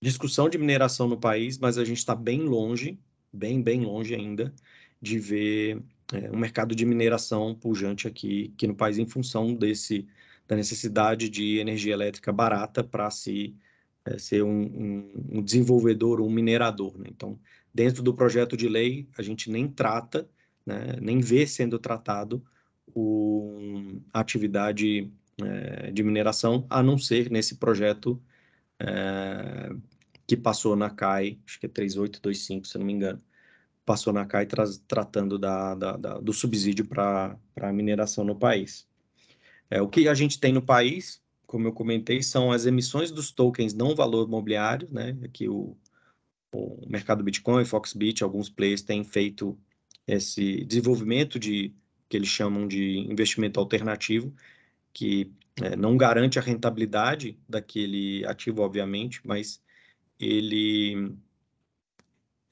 discussão de mineração no país, mas a gente está bem longe, bem, bem longe ainda, de ver é, um mercado de mineração pujante aqui, aqui no país, em função desse da necessidade de energia elétrica barata para se é, ser um, um, um, desenvolvedor, um minerador. Né? Então, dentro do projeto de lei, a gente nem trata, né, nem vê sendo tratado o, a atividade é, de mineração, a não ser nesse projeto é, que passou na CAI, acho que é 3825, se não me engano, passou na CAI tra tratando da, da, da, do subsídio para a mineração no país. É, o que a gente tem no país como eu comentei, são as emissões dos tokens não valor mobiliário, né? Aqui o, o mercado Bitcoin, Foxbit, alguns players têm feito esse desenvolvimento de que eles chamam de investimento alternativo, que é, não garante a rentabilidade daquele ativo, obviamente, mas ele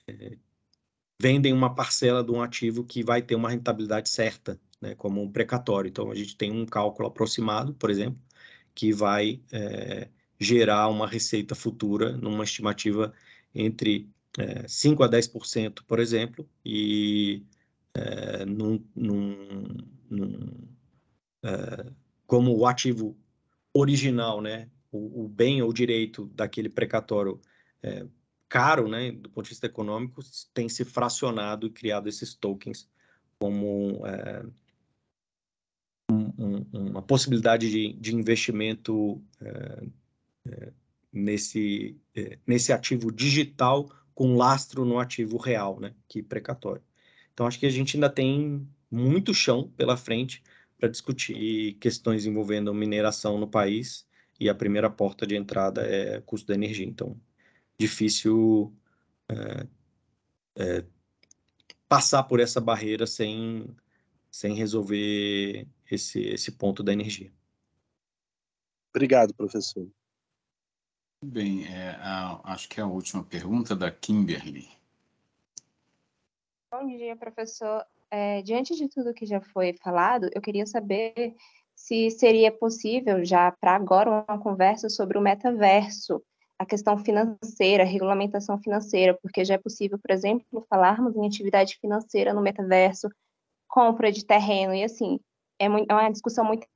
é, vendem uma parcela de um ativo que vai ter uma rentabilidade certa, né, como um precatório. Então, a gente tem um cálculo aproximado, por exemplo, que vai é, gerar uma receita futura numa estimativa entre é, eh, 5 a 10%, por exemplo, e é, num, num, num é, como o ativo original, né, o, o, bem ou direito daquele precatório caro, né, do ponto de vista econômico, tem se fracionado e criado esses tokens como um, uma possibilidade de, de investimento é, é, nesse, é, nesse ativo digital com lastro no ativo real, né, que precatório. Então, acho que a gente ainda tem muito chão pela frente para discutir questões envolvendo mineração no país e a primeira porta de entrada é custo da energia. Então, difícil é, é, passar por essa barreira sem, sem resolver esse, esse ponto da energia. Obrigado, professor. Bem, é, a, acho que é a última pergunta da Kimberly. Bom dia, professor. É, diante de tudo que já foi falado, eu queria saber se seria possível já para agora uma conversa sobre o metaverso, a questão financeira, a regulamentação financeira, porque já é possível, por exemplo, falarmos em atividade financeira no metaverso, compra de terreno e assim. É, é uma discussão muito,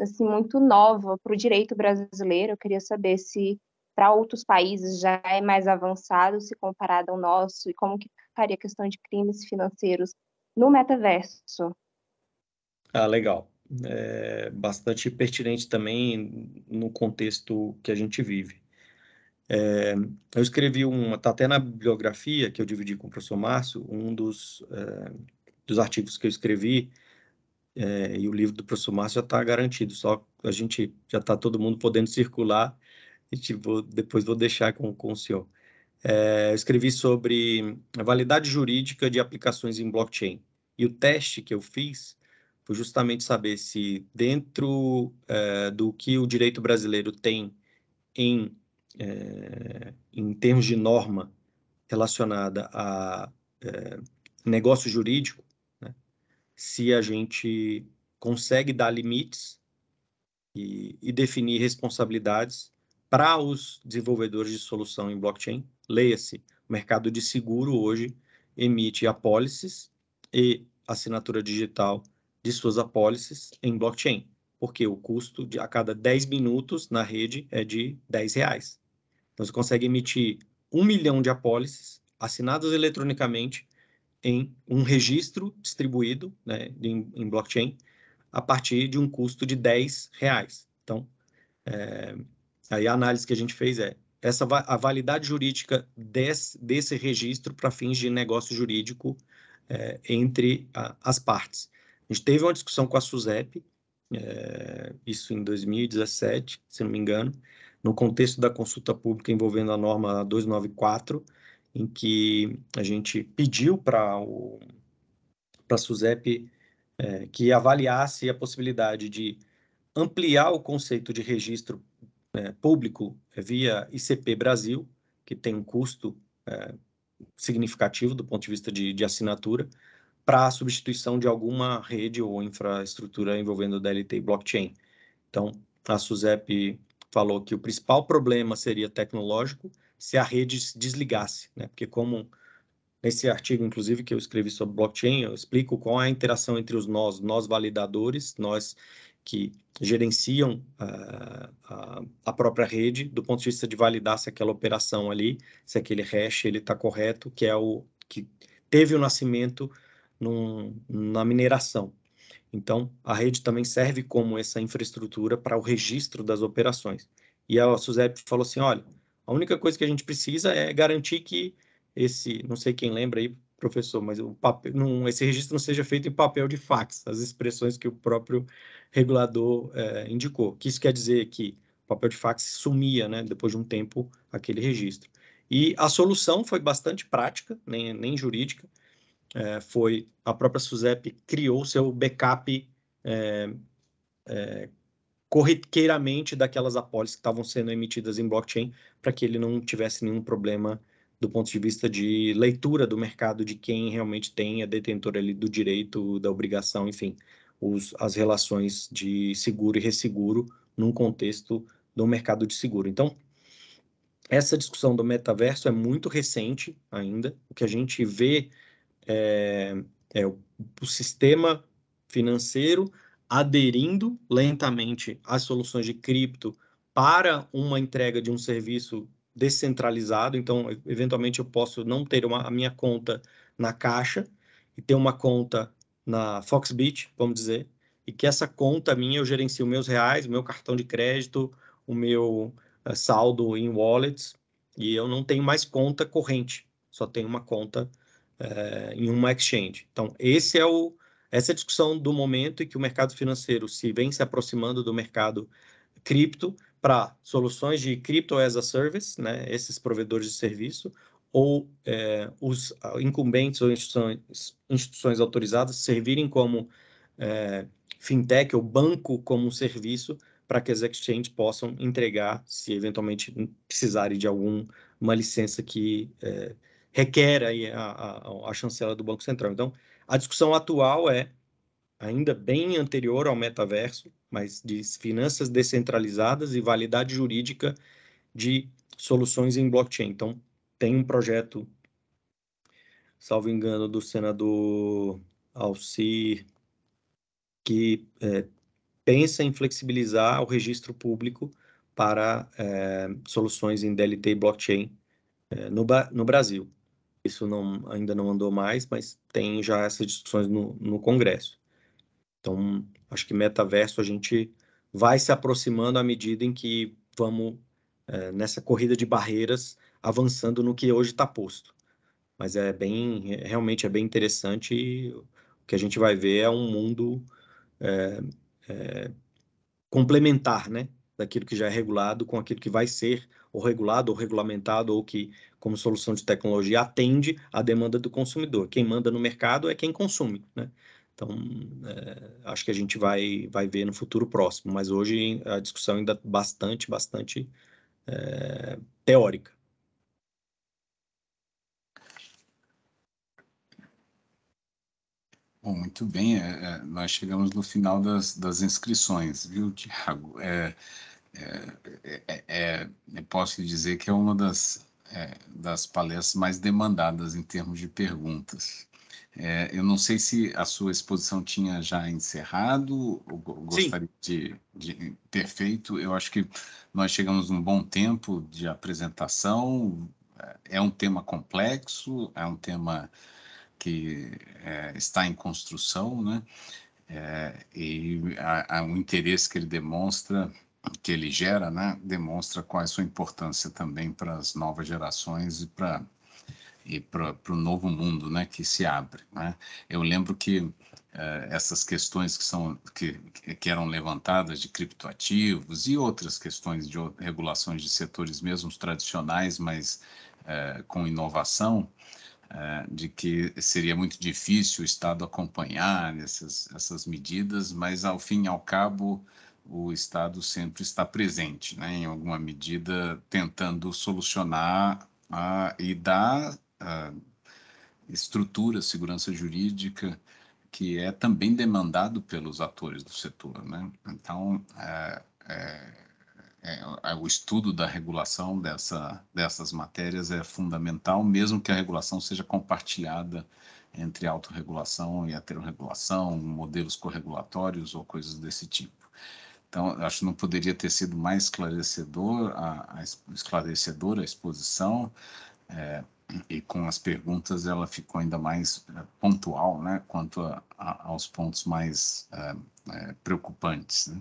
assim, muito nova para o direito brasileiro. Eu queria saber se para outros países já é mais avançado se comparado ao nosso e como que ficaria a questão de crimes financeiros no metaverso. Ah, legal. É bastante pertinente também no contexto que a gente vive. É, eu escrevi uma, está até na bibliografia que eu dividi com o professor Márcio, um dos, é, dos artigos que eu escrevi é, e o livro do professor Márcio já está garantido, só a gente já está todo mundo podendo circular e tipo, depois vou deixar com, com o senhor. É, escrevi sobre a validade jurídica de aplicações em blockchain. E o teste que eu fiz foi justamente saber se, dentro é, do que o direito brasileiro tem em, é, em termos de norma relacionada a negócio jurídico, se a gente consegue dar limites e, e definir responsabilidades para os desenvolvedores de solução em blockchain. Leia-se, o mercado de seguro hoje emite apólices e assinatura digital de suas apólices em blockchain, porque o custo de, a cada 10 minutos na rede é de 10 reais. Então, você consegue emitir um milhão de apólices assinadas eletronicamente em um registro distribuído né, em, em, blockchain a partir de um custo de 10 reais. Então, é, aí a análise que a gente fez é essa a validade jurídica desse, desse registro para fins de negócio jurídico é, entre a, as partes. A gente teve uma discussão com a SUSEP, é, isso em 2017, se não me engano, no contexto da consulta pública envolvendo a norma 294, em que a gente pediu para a SUSEP é, que avaliasse a possibilidade de ampliar o conceito de registro é, público é, via ICP Brasil, que tem um custo é, significativo do ponto de vista de, de assinatura, para a substituição de alguma rede ou infraestrutura envolvendo DLT e blockchain. Então, a SUSEP falou que o principal problema seria tecnológico, se a rede desligasse, né? Porque como nesse artigo, inclusive, que eu escrevi sobre blockchain, eu explico qual é a interação entre os nós, nós validadores, nós que gerenciam uh, ah, a, ah, a própria rede, do ponto de vista de validar se aquela operação ali, se aquele hash ele está correto, que é o que teve o nascimento num, na mineração. Então, a rede também serve como essa infraestrutura para o registro das operações. E a Suzep falou assim, olha, a única coisa que a gente precisa é garantir que esse, não sei quem lembra aí, professor, mas o papel, não, esse registro não seja feito em papel de fax, as expressões que o próprio regulador é, indicou. Que isso quer dizer que o papel de fax sumia, né, depois de um tempo, aquele registro. E a solução foi bastante prática, nem, nem jurídica, é, foi a própria SUSEP criou seu backup é, corriqueiramente daquelas apólices que estavam sendo emitidas em blockchain para que ele não tivesse nenhum problema do ponto de vista de leitura do mercado de quem realmente tem a é detentora ali do direito, da obrigação, enfim, os, as relações de seguro e resseguro num contexto do mercado de seguro. Então, essa discussão do metaverso é muito recente ainda. O que a gente vê é, é o, o sistema financeiro aderindo lentamente às soluções de cripto para uma entrega de um serviço descentralizado. Então, eventualmente, eu posso não ter uma, a minha conta na Caixa e ter uma conta na Foxbit, vamos dizer, e que essa conta minha eu gerencio meus reais, meu cartão de crédito, o meu eh, saldo em wallets, e eu não tenho mais conta corrente, só tenho uma conta eh, em uma exchange. Então, esse é o, essa é a discussão do momento em que o mercado financeiro se vem se aproximando do mercado cripto para soluções de crypto as a service, né, esses provedores de serviço, ou é, os incumbentes ou instituições, instituições autorizadas servirem como é, fintech ou banco como um serviço para que as exchanges possam entregar, se eventualmente precisarem de alguma licença que é, requer aí a, a, a chancela do Banco Central. Então, a discussão atual é, ainda bem anterior ao metaverso, mas de finanças descentralizadas e validade jurídica de soluções em blockchain. Então, tem um projeto, salvo engano, do senador Alcir, que é, pensa em flexibilizar o registro público para é, soluções em DLT e blockchain é, no, no Brasil isso não, ainda não andou mais, mas tem já essas discussões no, no Congresso. Então, acho que metaverso a gente vai se aproximando à medida em que vamos é, nessa corrida de barreiras avançando no que hoje está posto. Mas é bem, é, realmente é bem interessante e o que a gente vai ver é um mundo é, é, complementar, né? Daquilo que já é regulado com aquilo que vai ser ou regulado ou regulamentado ou que como solução de tecnologia atende à demanda do consumidor. Quem manda no mercado é quem consome né? Então, é, acho que a gente vai, vai ver no futuro próximo, mas hoje a discussão ainda é bastante, bastante é, teórica. Bom, muito bem, é, é nós chegamos no final das, das inscrições, viu, Tiago? É é, é, é, posso dizer que é uma das é, das palestras mais demandadas em termos de perguntas. É, eu não sei se a sua exposição tinha já encerrado, ou gostaria de, de, feito. eu acho que nós chegamos um bom tempo de apresentação. É, é um tema complexo, é um tema que é, está em construção, né? É, e o interesse que ele demonstra que ele gera, né, demonstra qual é a sua importância também para as novas gerações e para e para o novo mundo, né, que se abre. Né? Eu lembro que uh, essas questões que são que, que eram levantadas de criptoativos e outras questões de regulações de setores mesmo tradicionais, mas uh, com inovação, uh, de que seria muito difícil o Estado acompanhar essas essas medidas, mas ao fim e ao cabo o Estado sempre está presente, né, em alguma medida, tentando solucionar a, ah, e dar ah, estrutura, segurança jurídica, que é também demandado pelos atores do setor. Né? Então, é, é, é, o estudo da regulação dessa, dessas matérias é fundamental, mesmo que a regulação seja compartilhada entre autorregulação e heterorregulação, modelos corregulatórios ou coisas desse tipo. Então, acho que não poderia ter sido mais esclarecedor, a, a esclarecedora a exposição, é, e com as perguntas ela ficou ainda mais é, pontual, né, quanto a, a, aos pontos mais é, é, preocupantes. Né?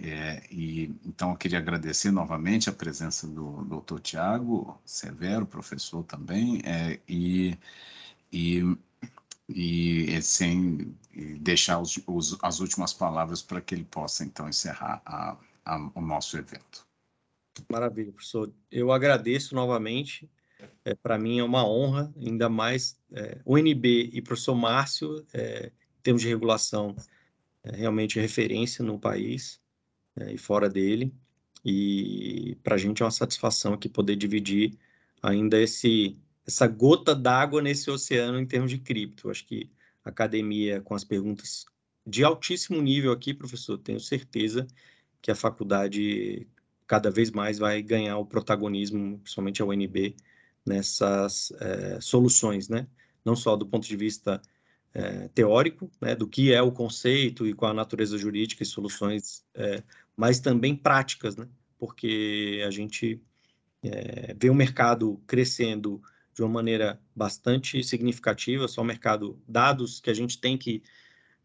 É, e então eu queria agradecer novamente a presença do Dr. Tiago Severo, professor também, é, e, e e, e sem e deixar os, os, as últimas palavras para que ele possa, então, encerrar a, a, o nosso evento. Maravilha, professor. Eu agradeço novamente. É, para mim é uma honra, ainda mais é, UNB e professor Márcio, é, em termos de regulação, é realmente é referência no país é, e fora dele. E para a gente é uma satisfação aqui poder dividir ainda esse essa gota d'água nesse oceano em termos de cripto. Acho que a academia, com as perguntas de altíssimo nível aqui, professor, tenho certeza que a faculdade cada vez mais vai ganhar o protagonismo, principalmente a UNB, nessas é, soluções, né? Não só do ponto de vista é, teórico, né, do que é o conceito e qual a natureza jurídica e soluções, é, mas também práticas, né? Porque a gente vê o mercado crescendo de uma maneira bastante significativa, só o mercado dados que a gente tem que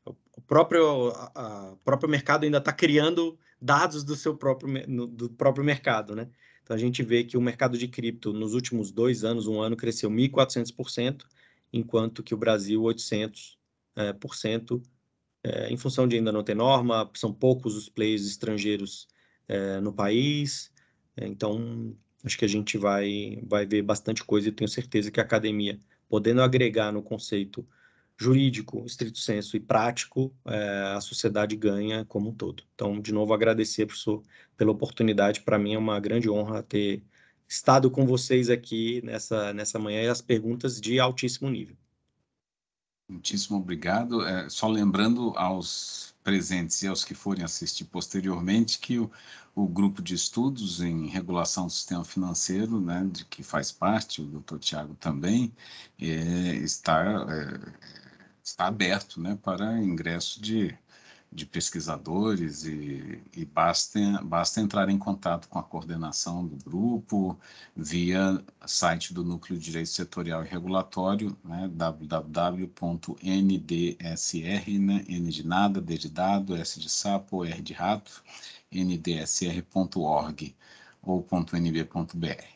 o próprio, a, a próprio mercado ainda está criando dados do seu próprio, do próprio mercado, né? Então a gente vê que o mercado de cripto nos últimos dois anos, um ano, cresceu 1.400%, enquanto que o Brasil 800%, é, eh, por cento, é, em função de ainda não ter norma, são poucos os players estrangeiros é, no país, então acho que a gente vai, vai ver bastante coisa e tenho certeza que a academia, podendo agregar no conceito jurídico, estrito senso e prático, é, a sociedade ganha como um todo. Então, de novo, agradecer, professor, pela oportunidade. Para mim é uma grande honra ter estado com vocês aqui nessa, nessa manhã e as perguntas de altíssimo nível. Muitíssimo obrigado. É, só lembrando aos presentes e aos que forem assistir posteriormente, que o, o grupo de estudos em regulação do sistema financeiro, né, de que faz parte, o doutor Tiago também, é, está, é, está aberto né, para ingresso de de pesquisadores e, e basta, basta entrar em contato com a coordenação do grupo via site do Núcleo de Direito Setorial e Regulatório, né, www.ndsr, né, N de nada, D de dado, S de sapo, R de rato, ndsr.org ou .nb.br.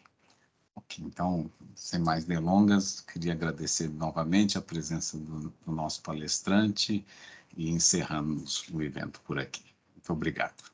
Okay, então, sem mais delongas, queria agradecer novamente a presença do, do nosso palestrante, e encerramos o evento por aqui. Muito obrigado.